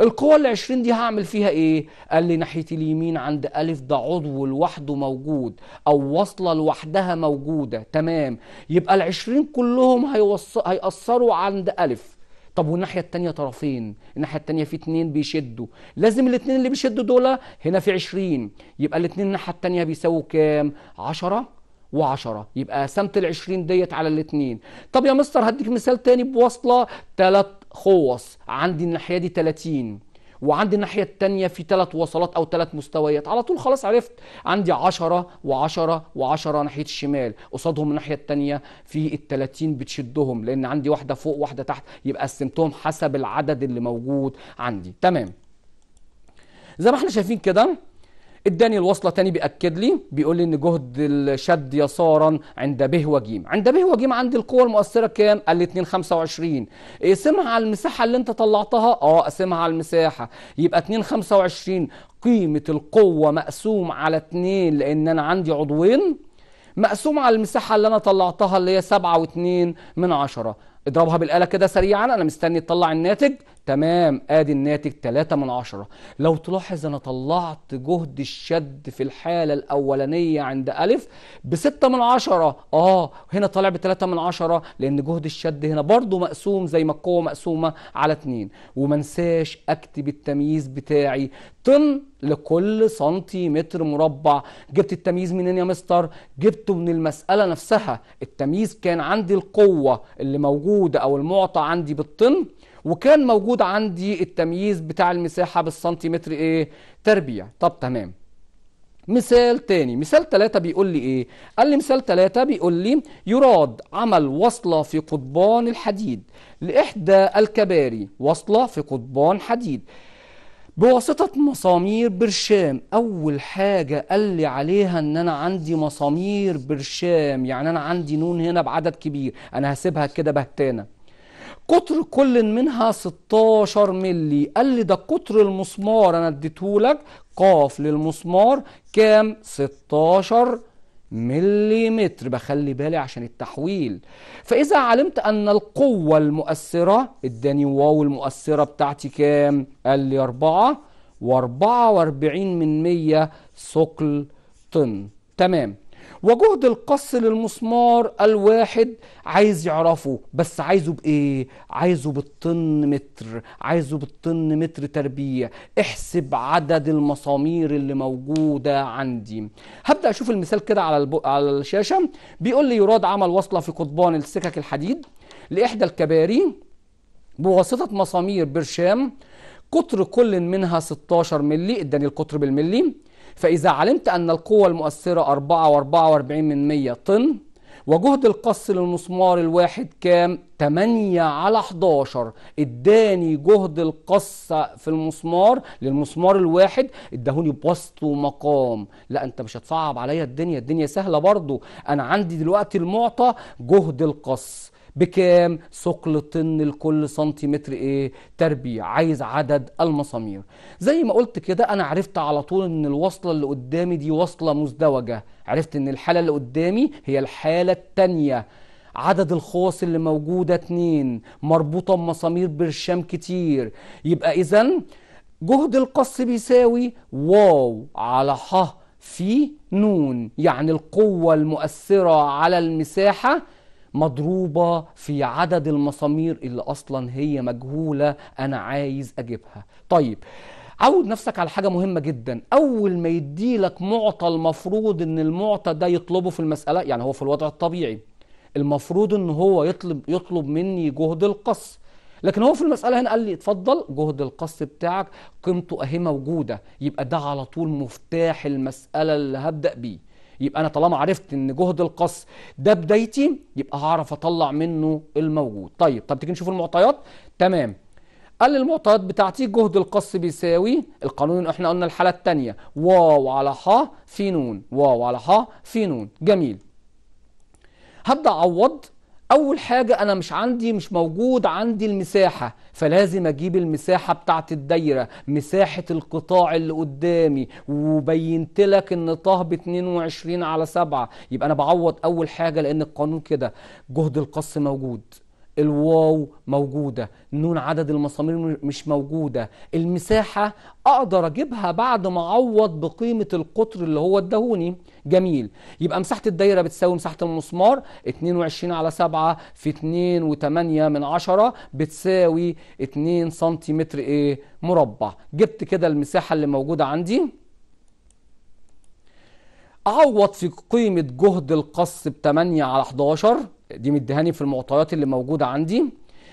القوة ال 20 دي هعمل فيها ايه؟ قال لي ناحية اليمين عند ألف ده عضو لوحده موجود أو وصلة لوحدها موجودة تمام يبقى ال 20 كلهم هيوص... هيأثروا عند ألف طب والناحية التانية طرفين الناحية التانية في اتنين بيشدوا لازم الاتنين اللي بيشدوا دول هنا في عشرين يبقى الاتنين الناحية التانية بيساووا كام؟ عشرة وعشرة يبقى قسمت العشرين ديت على الاتنين طب يا مستر هديك مثال تاني بوصلة تلات خوص عندي الناحيه دي 30 وعندي الناحيه الثانيه في ثلاث وصلات او ثلاث مستويات على طول خلاص عرفت عندي 10 و10 و10 ناحيه الشمال قصادهم الناحيه الثانيه في ال 30 بتشدهم لان عندي واحده فوق واحده تحت يبقى قسمتهم حسب العدد اللي موجود عندي تمام زي ما احنا شايفين كده اداني الوصله تاني بياكد لي بيقول لي ان جهد الشد يسارا عند ب وج عند ب وج عندي القوه المؤثره كام قال لي 2 25 اقسمها على المساحه اللي انت طلعتها اه اقسمها على المساحه يبقى 2 25 قيمه القوه مقسوم على 2 لان انا عندي عضوين مقسوم على المساحه اللي انا طلعتها اللي هي 7.2 من 10 اضربها بالاله كده سريعا انا مستني تطلع الناتج تمام ادي الناتج 3 من 10 لو تلاحظ انا طلعت جهد الشد في الحالة الاولانية عند الف ب 6 من 10 اه هنا طالع ب 3 من 10 لان جهد الشد هنا برضو مقسوم زي ما القوة مقسومة على 2 وما انساش اكتب التمييز بتاعي طن لكل سنتيمتر مربع جبت التمييز منين يا مستر جبته من المسألة نفسها التمييز كان عندي القوة اللي موجودة او المعطى عندي بالطن وكان موجود عندي التمييز بتاع المساحه بالسنتيمتر ايه تربيع طب تمام مثال تاني مثال تلاتة بيقول لي ايه قال لي مثال تلاتة بيقول لي يراد عمل وصلة في قضبان الحديد لإحدى الكباري وصلة في قضبان حديد بواسطة مسامير برشام أول حاجة قال لي عليها إن أنا عندي مسامير برشام يعني أنا عندي نون هنا بعدد كبير أنا هسيبها كده بهتانة قطر كل منها 16 ملي قال لي ده قطر المسمار انا اديته لك قاف للمسمار كام 16 ملي متر بخلي بالي عشان التحويل فاذا علمت ان القوه المؤثره اداني واو المؤثره بتاعتي كام قال لي 4 و44 من 100 ثقل طن تمام وجهد القص للمسمار الواحد عايز يعرفه بس عايزه بايه عايزه بالطن متر عايزه بالطن متر تربيع احسب عدد المسامير اللي موجوده عندي هبدا اشوف المثال كده على الب... على الشاشه بيقول لي يراد عمل وصله في قضبان السكك الحديد لاحدى الكباري بواسطه مسامير برشام قطر كل منها 16 مللي اداني القطر بالملي فإذا علمت أن القوة المؤثرة 4 و44 من 100 طن وجهد القص للمسمار الواحد كام 8 على 11 اداني جهد القص في المسمار للمسمار الواحد ادهوني بوسط ومقام لا انت مش هتصعب عليا الدنيا الدنيا سهله برضو انا عندي دلوقتي المعطى جهد القص بكام ثقل طن لكل سنتيمتر ايه تربيع عايز عدد المسامير زي ما قلت كده انا عرفت على طول ان الوصله اللي قدامي دي وصله مزدوجه عرفت ان الحاله اللي قدامي هي الحاله الثانيه عدد الخواص اللي موجودة اتنين مربوطة بمسامير برشام كتير يبقى إذا جهد القص بيساوي واو على ح في نون يعني القوة المؤثرة على المساحة مضروبة في عدد المسامير اللي أصلا هي مجهولة أنا عايز أجيبها طيب عود نفسك على حاجة مهمة جدا أول ما يديلك معطى المفروض إن المعطى ده يطلبه في المسألة يعني هو في الوضع الطبيعي المفروض إن هو يطلب يطلب مني جهد القص لكن هو في المسألة هنا قال لي اتفضل جهد القص بتاعك قيمته أهي موجودة يبقى ده على طول مفتاح المسألة اللي هبدأ بيه يبقى انا طالما عرفت ان جهد القص ده بدايتي يبقى هعرف اطلع منه الموجود طيب طب تيجي نشوف المعطيات تمام قال المعطيات بتاعتي جهد القص بيساوي القانون احنا قلنا الحاله الثانيه واو على ح في نون واو على ح في نون جميل هبدا اعوض اول حاجه انا مش عندي مش موجود عندي المساحه فلازم اجيب المساحه بتاعه الدايره مساحه القطاع اللي قدامي وبينت لك إن طه ب 22 على 7 يبقى انا بعوض اول حاجه لان القانون كده جهد القص موجود الواو موجودة نون عدد المسامير مش موجودة المساحة أقدر أجيبها بعد ما أعوض بقيمة القطر اللي هو الدهوني جميل يبقى مساحه الدايره بتساوي مساحه المسمار 22 على 7 في 2.8 من 10 بتساوي 2 سنتيمتر ايه مربع جبت كده المساحه اللي موجوده عندي اعوض في قيمه جهد القص ب 8 على 11 دي مدهاني في المعطيات اللي موجوده عندي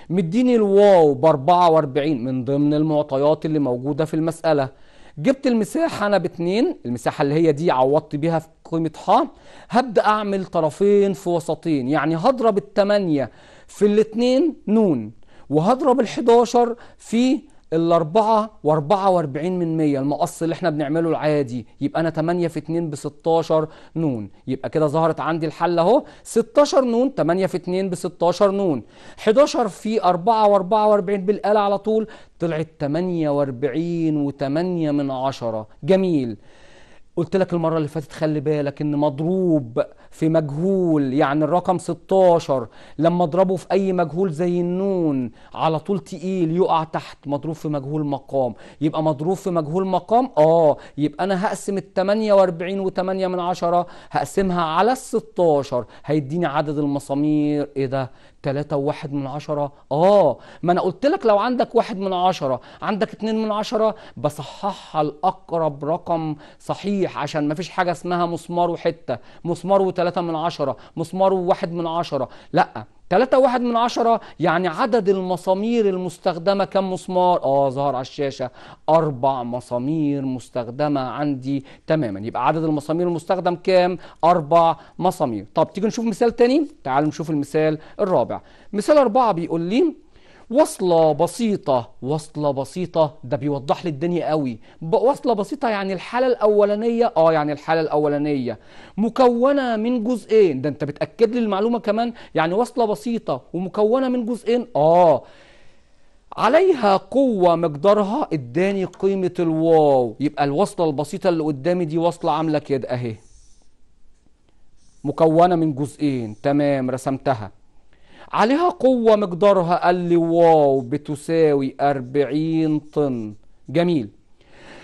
مديني الواو ب 44 من ضمن المعطيات اللي موجوده في المساله جبت المساحة أنا باتنين المساحة اللي هي دي عوضت بيها في قيمة ح هبدأ أعمل طرفين في وسطين يعني هضرب التمانية في الاتنين نون وهضرب ال11 في الأربعة وأربعة وأربعين من مية المقص اللي احنا بنعمله العادي يبقى أنا تمانية في اتنين بستاشر نون يبقى كده ظهرت عندي الحل أهو ستاشر نون تمانية في اتنين بستاشر نون حداشر في أربعة وأربعة وأربعين بالآلة على طول طلعت تمانية وأربعين وتمانية من عشرة جميل قلت لك المرة اللي فاتت خلي بالك ان مضروب في مجهول يعني الرقم 16 لما اضربه في اي مجهول زي النون على طول تقيل يقع تحت مضروب في مجهول مقام يبقى مضروب في مجهول مقام اه يبقى انا هقسم ال 48 و8 من عشرة هقسمها على ال 16 هيديني عدد المسامير ايه ده تلاتة وواحد من عشرة آه ما أنا قلت لك لو عندك واحد من عشرة عندك اتنين من عشرة بصححها لأقرب رقم صحيح عشان مفيش حاجة اسمها مسمار وحتة مسمار وتلاتة من عشرة مسمار وواحد من عشرة لأ 3 واحد من عشرة يعني عدد المسامير المستخدمة كم مسمار اه ظهر على الشاشة أربع مسامير مستخدمة عندي تماما يبقى عدد المسامير المستخدم كام أربع مسامير طب تيجي نشوف مثال تاني تعالوا نشوف المثال الرابع مثال أربعة بيقول لي وصلة بسيطة وصلة بسيطة ده بيوضح لي الدنيا قوي وصلة بسيطة يعني الحالة الأولانية اه يعني الحالة الأولانية مكونة من جزئين ده انت بتأكد لي المعلومة كمان يعني وصلة بسيطة ومكونة من جزئين اه عليها قوة مقدارها اداني قيمة الواو يبقى الوصلة البسيطة اللي قدامي دي وصلة عاملة كده اهي مكونة من جزئين تمام رسمتها عليها قوة مقدارها قال لي واو بتساوي 40 طن جميل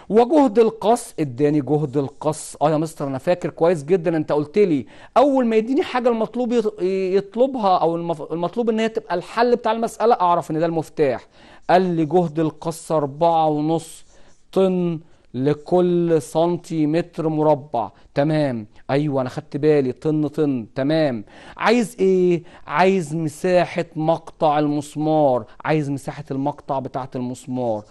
وجهد القص اداني جهد القص اه يا مستر انا فاكر كويس جدا انت قلت لي اول ما يديني حاجه المطلوب يطلبها او المطلوب ان هي تبقى الحل بتاع المساله اعرف ان ده المفتاح قال لي جهد القص أربعة ونص طن لكل سنتيمتر مربع تمام ايوه انا خدت بالي طن طن تمام عايز ايه عايز مساحه مقطع المسمار عايز مساحه المقطع بتاعه المسمار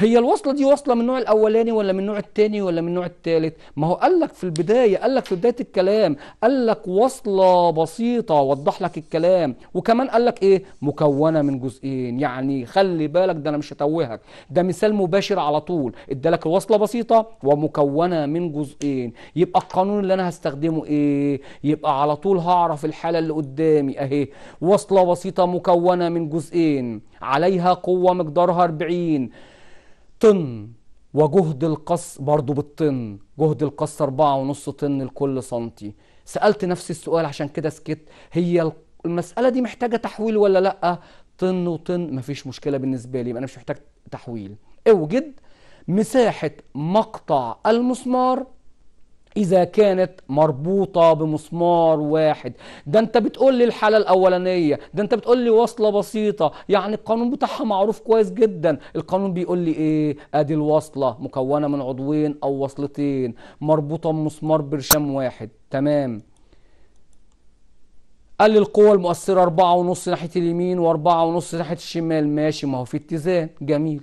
هي الوصله دي وصله من النوع الاولاني ولا من النوع الثاني ولا من النوع الثالث ما هو قال لك في البدايه قال لك في بدايه الكلام قال لك وصله بسيطه وضح لك الكلام وكمان قال لك ايه مكونه من جزئين يعني خلي بالك ده انا مش هتوهك ده مثال مباشر على طول ادالك وصله بسيطه ومكونه من جزئين يبقى القانون اللي انا هستخدمه ايه يبقى على طول هعرف الحاله اللي قدامي اهي وصله بسيطه مكونه من جزئين عليها قوه مقدارها 40 طن وجهد القص برضو بالطن جهد القص أربعة ونص طن لكل سنتي سألت نفسي السؤال عشان كده سكت هي المسألة دي محتاجة تحويل ولا لأ طن وطن مفيش مشكلة بالنسبة لي أنا مش محتاج تحويل اوجد مساحة مقطع المسمار إذا كانت مربوطة بمسمار واحد ده أنت بتقول لي الحالة الأولانية ده أنت بتقول لي وصلة بسيطة يعني القانون بتاعها معروف كويس جدا القانون بيقول لي إيه أدي الوصلة مكونة من عضوين أو وصلتين مربوطة بمسمار برشام واحد تمام قال لي القوة المؤثرة أربعة ونص ناحية اليمين وأربعة ونص ناحية الشمال ماشي ما هو في اتزان جميل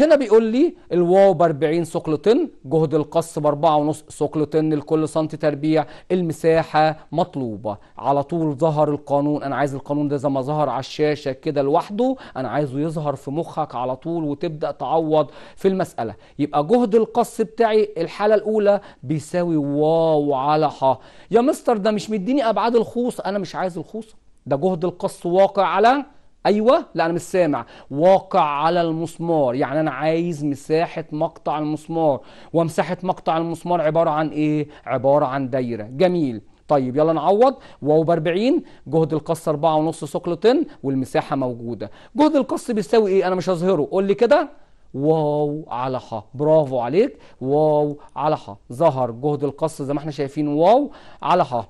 هنا بيقول لي الواو ب 40 ثقل طن جهد القص ب 4.5 ثقل طن لكل سنتي تربيع المساحه مطلوبه على طول ظهر القانون انا عايز القانون ده زي ما ظهر على الشاشه كده لوحده انا عايزه يظهر في مخك على طول وتبدا تعوض في المساله يبقى جهد القص بتاعي الحاله الاولى بيساوي واو على ح يا مستر ده مش مديني ابعاد الخوص انا مش عايز الخوصه ده جهد القص واقع على ايوه لا انا مش سامع واقع على المسمار يعني انا عايز مساحه مقطع المسمار ومساحه مقطع المسمار عباره عن ايه عباره عن دايره جميل طيب يلا نعوض واو ب 40 جهد القص 4.5 ثقل طن والمساحه موجوده جهد القص بيساوي ايه انا مش هظهره قول لي كده واو على ح برافو عليك واو على ح ظهر جهد القص زي ما احنا شايفين واو على ح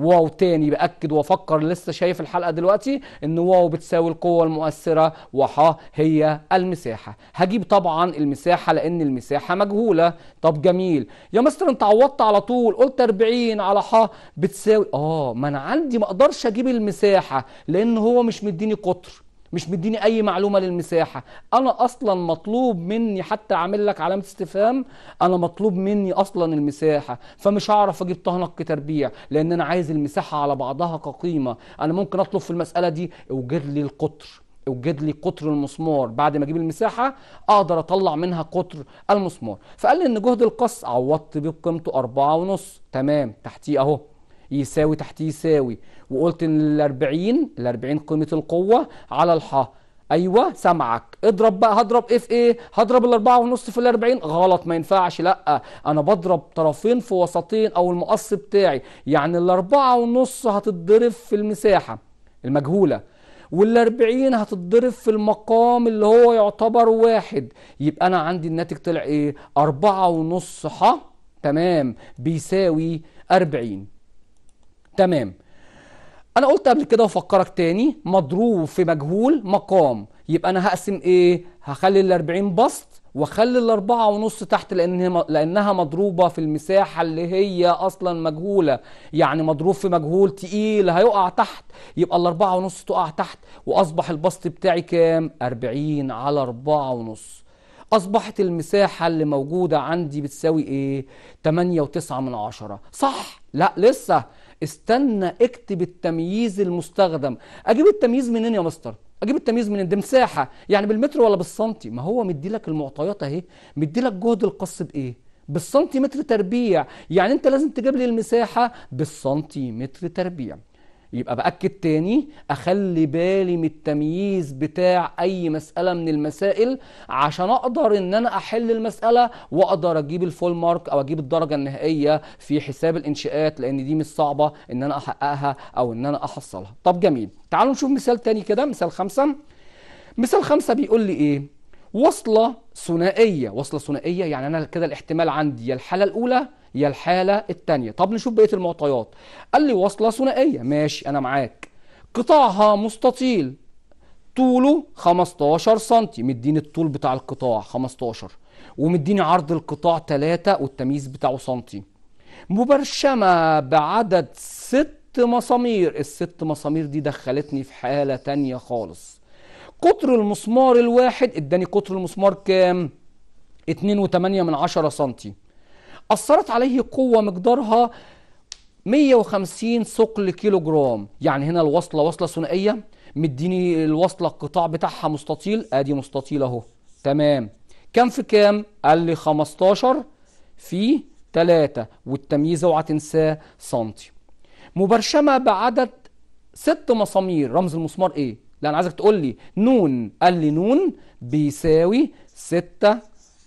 واو تاني باكد وافكر لسه شايف الحلقه دلوقتي ان واو بتساوي القوه المؤثره وحا هي المساحه هجيب طبعا المساحه لان المساحه مجهوله طب جميل يا مستر انت عوضت على طول قلت 40 على حا بتساوي اه ما انا عندي ما اقدرش اجيب المساحه لان هو مش مديني قطر مش مديني اي معلومه للمساحه انا اصلا مطلوب مني حتى اعمل لك علامه استفهام انا مطلوب مني اصلا المساحه فمش هعرف اجيب طهنك كتربيع لان انا عايز المساحه على بعضها كقيمه انا ممكن اطلب في المساله دي اوجد لي القطر اوجد لي قطر المسمار بعد ما اجيب المساحه اقدر اطلع منها قطر المسمار فقال لي ان جهد القص عوضت بقيمته أربعة ونص تمام تحتيه اهو يساوي تحت يساوي وقلت ان ال 40 ال 40 قيمه القوه على الحا ايوه سامعك اضرب بقى هضرب اف ايه هضرب ال4 ونص في ال40 غلط ما ينفعش لا انا بضرب طرفين في وسطين او المقص بتاعي يعني ال4 ونص هتتضرب في المساحة المجهولة وال40 هتتضرب في المقام اللي هو يعتبر واحد يبقى انا عندي الناتج طلع ايه 4 ونص ح تمام بيساوي 40 تمام انا قلت قبل كده وفكرك تاني مضروب في مجهول مقام يبقى انا هقسم ايه هخلي ال 40 بسط واخلي الاربعة ونص تحت لان لانها مضروبة في المساحة اللي هي اصلا مجهولة يعني مضروب في مجهول تقيل هيقع تحت يبقى الاربعة ونص تقع تحت واصبح البسط بتاعي كام 40 على اربعة ونص اصبحت المساحة اللي موجودة عندي بتساوي ايه تمانية وتسعة من عشرة صح لا لسه استنى اكتب التمييز المستخدم اجيب التمييز منين يا مستر اجيب التمييز من دي مساحه يعني بالمتر ولا بالسنتي ما هو مدي لك المعطيات اهي مدي لك جهد القص بايه بالسنتيمتر تربيع يعني انت لازم تجيب لي المساحه بالسنتيمتر تربيع يبقى باكد تاني اخلي بالي من التمييز بتاع اي مساله من المسائل عشان اقدر ان انا احل المساله واقدر اجيب الفول مارك او اجيب الدرجه النهائيه في حساب الانشاءات لان دي مش صعبه ان انا احققها او ان انا احصلها طب جميل تعالوا نشوف مثال تاني كده مثال خمسة مثال خمسة بيقول لي ايه وصلة ثنائية وصلة ثنائية يعني أنا كده الاحتمال عندي الحالة الأولى هي الحالة الثانية طب نشوف بقية المعطيات قال لي وصلة ثنائية ماشي أنا معاك قطاعها مستطيل طوله 15 سم مديني الطول بتاع القطاع 15 ومديني عرض القطاع 3 والتمييز بتاعه سنتي مبرشمة بعدد ست مسامير الست مسامير دي دخلتني في حالة تانية خالص قطر المسمار الواحد اداني قطر المسمار كام 2.8 من 10 سنتي أثرت عليه قوة مقدارها 150 ثقل كيلو جرام يعني هنا الوصلة وصلة ثنائية مديني الوصلة القطاع بتاعها مستطيل ادي مستطيل اهو تمام كام في كام قال لي 15 في 3 والتمييز اوعى تنساه سنتي مبرشمة بعدد ست مسامير رمز المسمار ايه لا انا عايزك تقول لي نون قال لي نون بيساوي ستة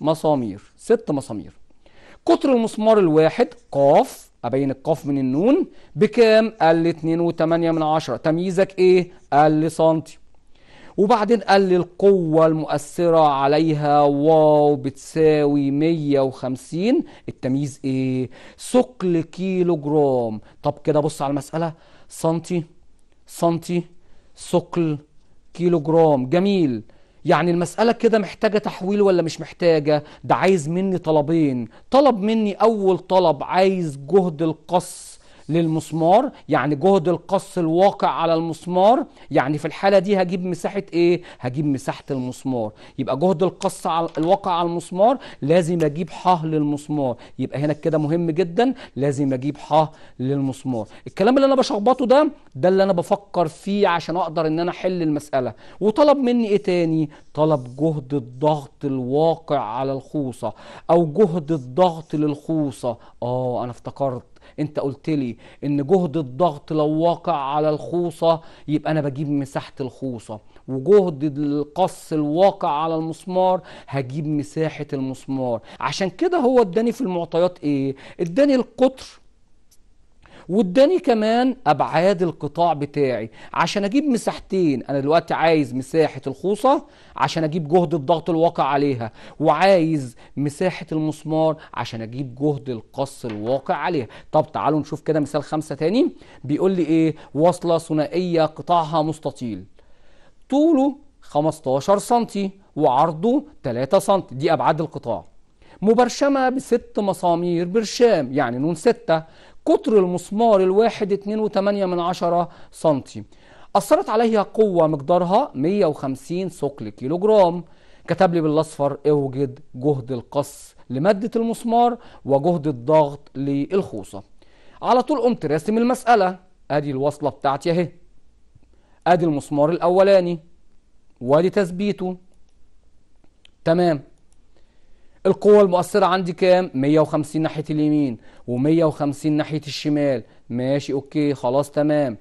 مسامير ست مسامير قطر المسمار الواحد قاف أبين القاف من النون بكام؟ قال لي 2 من عشرة تمييزك إيه؟ قال لي سنتي وبعدين قال لي القوة المؤثرة عليها واو بتساوي 150 التمييز ايه؟ ثقل كيلو جرام طب كده بص على المسألة سنتي سنتي ثقل كيلو جرام جميل يعني المسألة كده محتاجة تحويل ولا مش محتاجة ده عايز مني طلبين طلب مني أول طلب عايز جهد القص للمسمار يعني جهد القص الواقع على المسمار يعني في الحالة دي هجيب مساحة ايه هجيب مساحة المسمار يبقى جهد القص على الواقع على المسمار لازم اجيب ح للمسمار يبقى هنا كده مهم جدا لازم اجيب ح للمسمار الكلام اللي انا بشخبطه ده ده اللي انا بفكر فيه عشان اقدر ان انا احل المسألة وطلب مني ايه تاني طلب جهد الضغط الواقع على الخوصة او جهد الضغط للخوصة اه انا افتكرت انت قلت لي ان جهد الضغط لو واقع على الخوصه يبقى انا بجيب مساحه الخوصه وجهد القص الواقع على المسمار هجيب مساحه المسمار عشان كده هو اداني في المعطيات ايه اداني القطر واداني كمان ابعاد القطاع بتاعي عشان اجيب مساحتين انا دلوقتي عايز مساحه الخوصه عشان اجيب جهد الضغط الواقع عليها وعايز مساحه المسمار عشان اجيب جهد القص الواقع عليها طب تعالوا نشوف كده مثال خمسة تاني بيقول لي ايه وصله ثنائيه قطاعها مستطيل طوله 15 سم وعرضه 3 سم دي ابعاد القطاع مبرشمه بست مسامير برشام يعني نون ستة قطر المسمار الواحد 2.8 من عشرة سنتي أثرت عليها قوة مقدارها 150 ثقل كيلو جرام كتب لي بالأصفر اوجد جهد القص لمادة المسمار وجهد الضغط للخوصة على طول قمت راسم المسألة ادي الوصلة بتاعتي اهي ادي المسمار الاولاني وادي تثبيته تمام القوة المؤثرة عندي كام 150 ناحية اليمين و150 ناحية الشمال ماشي اوكي خلاص تمام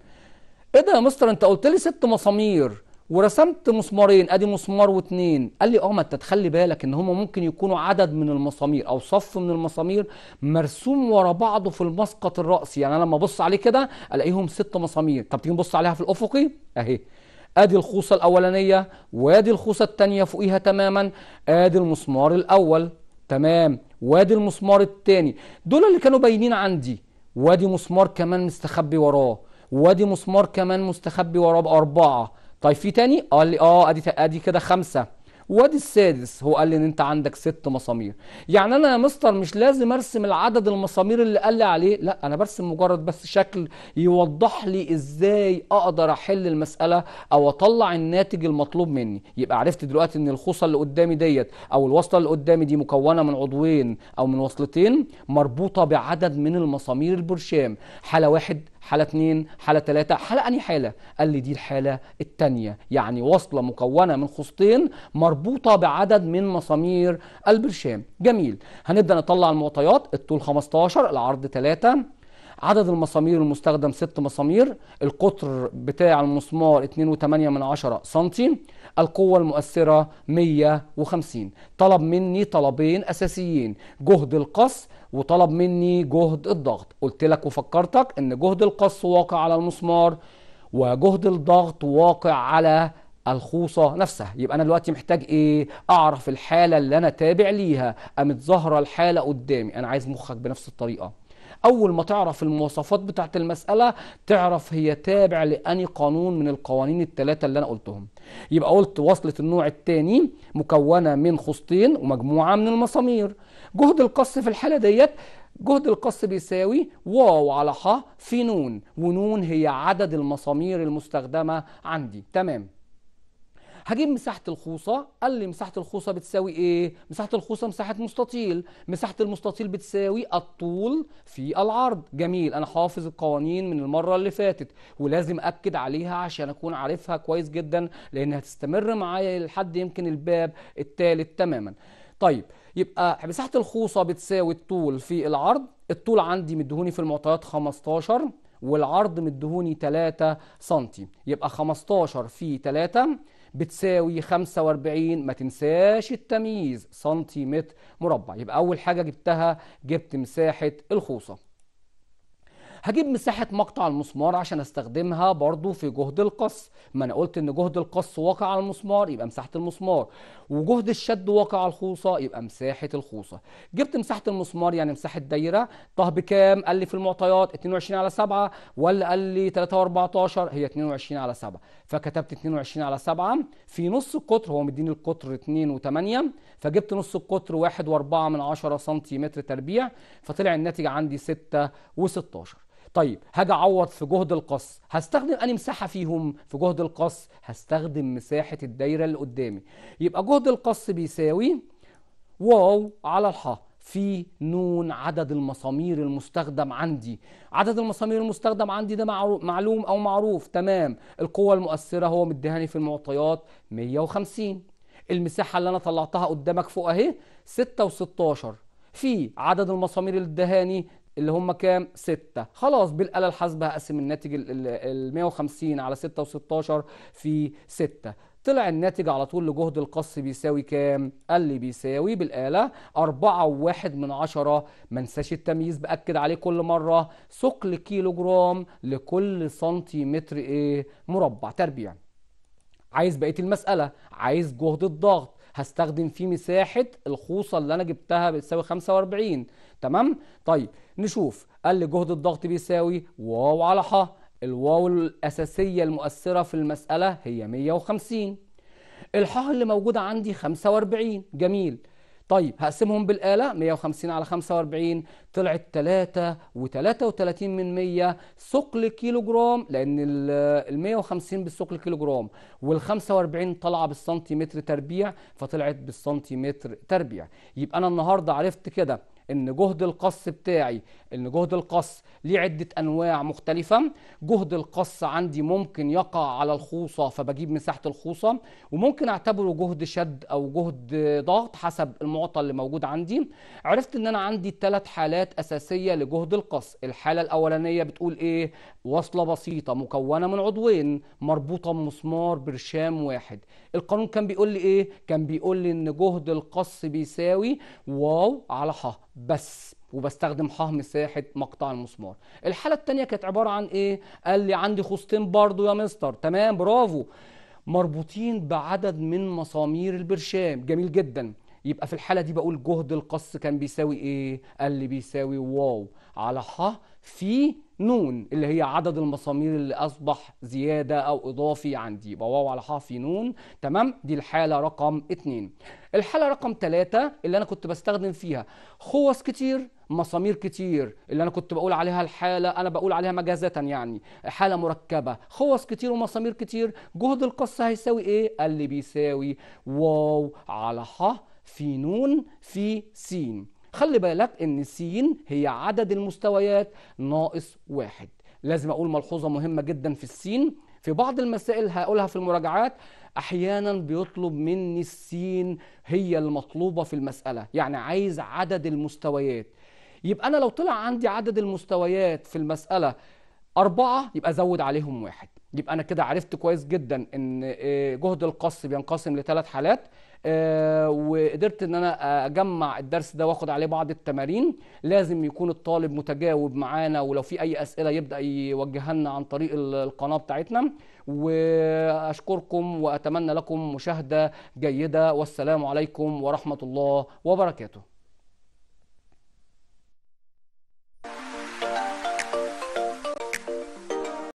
ايه ده يا مستر انت قلت لي ست مسامير ورسمت مسمارين ادي مسمار واتنين قال لي اه ما انت تخلي بالك ان هما ممكن يكونوا عدد من المسامير او صف من المسامير مرسوم ورا بعضه في المسقط الرأسي يعني انا لما ابص عليه كده الاقيهم ست مسامير طب تيجي نبص عليها في الافقي اهي ادي الخوصه الاولانيه وادي الخوصه الثانيه فوقيها تماما ادي المسمار الاول تمام وادي المسمار الثاني دول اللي كانوا باينين عندي وادي مسمار كمان مستخبي وراه وادي مسمار كمان مستخبي وراه باربعه طيب في تاني قال لي اه ادي ادي كده خمسه وادي السادس هو قال لي ان انت عندك ست مسامير يعني انا يا مستر مش لازم ارسم العدد المسامير اللي قال لي عليه لا انا برسم مجرد بس شكل يوضح لي ازاي اقدر احل المساله او اطلع الناتج المطلوب مني يبقى عرفت دلوقتي ان الخوصه اللي قدامي ديت او الوصله اللي قدامي دي مكونه من عضوين او من وصلتين مربوطه بعدد من المسامير البرشام حاله واحد حاله اثنين حاله ثلاثه حاله اني حاله قال لي دي الحاله الثانيه يعني وصله مكونه من خصتين مربوطه بعدد من مسامير البرشام جميل هنبدا نطلع المعطيات الطول 15 العرض 3 عدد المسامير المستخدم 6 مسامير القطر بتاع المسمار 2.8 سنتيمتر القوة المؤثرة 150 طلب مني طلبين أساسيين جهد القص وطلب مني جهد الضغط قلت لك وفكرتك ان جهد القص واقع على المسمار وجهد الضغط واقع على الخوصة نفسها يبقى أنا دلوقتي محتاج إيه أعرف الحالة اللي أنا تابع ليها قامت ظاهرة الحالة قدامي أنا عايز مخك بنفس الطريقة اول ما تعرف المواصفات بتاعة المساله تعرف هي تابع لاني قانون من القوانين الثلاثه اللي انا قلتهم يبقى قلت وصله النوع الثاني مكونه من خصتين ومجموعه من المسامير جهد القص في الحاله ديت جهد القص بيساوي واو على ح في نون ونون هي عدد المسامير المستخدمه عندي تمام هجيب مساحه الخوصه قال لي مساحه الخوصه بتساوي ايه مساحه الخوصه مساحه مستطيل مساحه المستطيل بتساوي الطول في العرض جميل انا حافظ القوانين من المره اللي فاتت ولازم اكد عليها عشان اكون عارفها كويس جدا لان هتستمر معايا لحد يمكن الباب التالت تماما طيب يبقى مساحه الخوصه بتساوي الطول في العرض الطول عندي مدهوني في المعطيات 15 والعرض مدهوني 3 سم يبقى 15 في 3 بتساوي 45 ما تنساش التمييز سنتيمتر مربع يبقى أول حاجة جبتها جبت مساحة الخوصة هجيب مساحة مقطع المسمار عشان استخدمها برضو في جهد القص ما انا قلت ان جهد القص واقع على المسمار يبقى مساحة المسمار وجهد الشد واقع على الخوصة يبقى مساحة الخوصة جبت مساحة المسمار يعني مساحة دايرة طه بكام قال لي في المعطيات 22 على 7 ولا قال لي 3 و14 هي 22 على 7 فكتبت 22 على 7 في نص القطر هو مديني القطر 2 و8 فجبت نص القطر 1 و4 من 10 سنتيمتر تربيع فطلع الناتج عندي 6 و16 طيب هاجي اعوض في جهد القص هستخدم انهي مساحه فيهم في جهد القص هستخدم مساحه الدايره اللي قدامي يبقى جهد القص بيساوي واو على الحاء في نون عدد المسامير المستخدم عندي عدد المسامير المستخدم عندي ده معلوم او معروف تمام القوة المؤثرة هو مدهاني في المعطيات 150 المساحة اللي انا طلعتها قدامك فوق اهي 6 و16 في عدد المسامير اللي اللي هم كام 6 خلاص بالآلة الحاسبة هقسم الناتج ال 150 على 6 و16 في 6 طلع الناتج على طول لجهد القص بيساوي كام؟ قال لي بيساوي بالآلة 4 وواحد من 10 ما انساش التمييز بأكد عليه كل مرة ثقل كيلو جرام لكل سنتيمتر ايه مربع تربيع عايز بقية المسألة عايز جهد الضغط هستخدم فيه مساحة الخوصة اللي أنا جبتها بتساوي 45 تمام طيب نشوف قال لي جهد الضغط بيساوي واو على ح الواو الأساسية المؤثرة في المسألة هي 150 الحا اللي موجودة عندي 45 جميل طيب هقسمهم بالآلة 150 على 45 طلعت 3 و33 من 100 ثقل كيلو جرام لأن ال 150 بالثقل كيلو جرام وال 45 طالعة بالسنتيمتر تربيع فطلعت بالسنتيمتر تربيع يبقى أنا النهاردة عرفت كده ان جهد القص بتاعي ان جهد القص ليه عده انواع مختلفه جهد القص عندي ممكن يقع على الخوصه فبجيب مساحه الخوصه وممكن اعتبره جهد شد او جهد ضغط حسب المعطى اللي موجود عندي عرفت ان انا عندي ثلاث حالات اساسيه لجهد القص الحاله الاولانيه بتقول ايه وصله بسيطه مكونه من عضوين مربوطه بمسمار برشام واحد القانون كان بيقول لي ايه كان بيقول لي ان جهد القص بيساوي واو على ح بس وبستخدم حهم ساحه مقطع المسمار الحاله الثانيه كانت عباره عن ايه قال لي عندي خوستين برضو يا مستر تمام برافو مربوطين بعدد من مسامير البرشام جميل جدا يبقى في الحاله دي بقول جهد القص كان بيساوي ايه قال لي بيساوي واو على ح في نون اللي هي عدد المسامير اللي اصبح زياده او اضافي عندي يبقى واو على حرف نون تمام دي الحاله رقم اتنين الحاله رقم ثلاثة اللي انا كنت بستخدم فيها خوص كتير مسامير كتير اللي انا كنت بقول عليها الحاله انا بقول عليها مجازه يعني حاله مركبه خوص كتير ومسامير كتير جهد القص هيساوي ايه اللي بيساوي واو على ح في نون في سين خلي بالك ان س هي عدد المستويات ناقص واحد لازم اقول ملحوظه مهمه جدا في السين في بعض المسائل هقولها في المراجعات احيانا بيطلب مني السين هي المطلوبه في المساله يعني عايز عدد المستويات يبقى انا لو طلع عندي عدد المستويات في المساله أربعة يبقى زود عليهم واحد يبقى أنا كده عرفت كويس جدا إن آه، جهد القص بينقسم لثلاث حالات آه، وقدرت ان انا اجمع الدرس ده واخد عليه بعض التمارين لازم يكون الطالب متجاوب معانا ولو في اي اسئله يبدا يوجهها لنا عن طريق القناه بتاعتنا واشكركم واتمنى لكم مشاهده جيده والسلام عليكم ورحمه الله وبركاته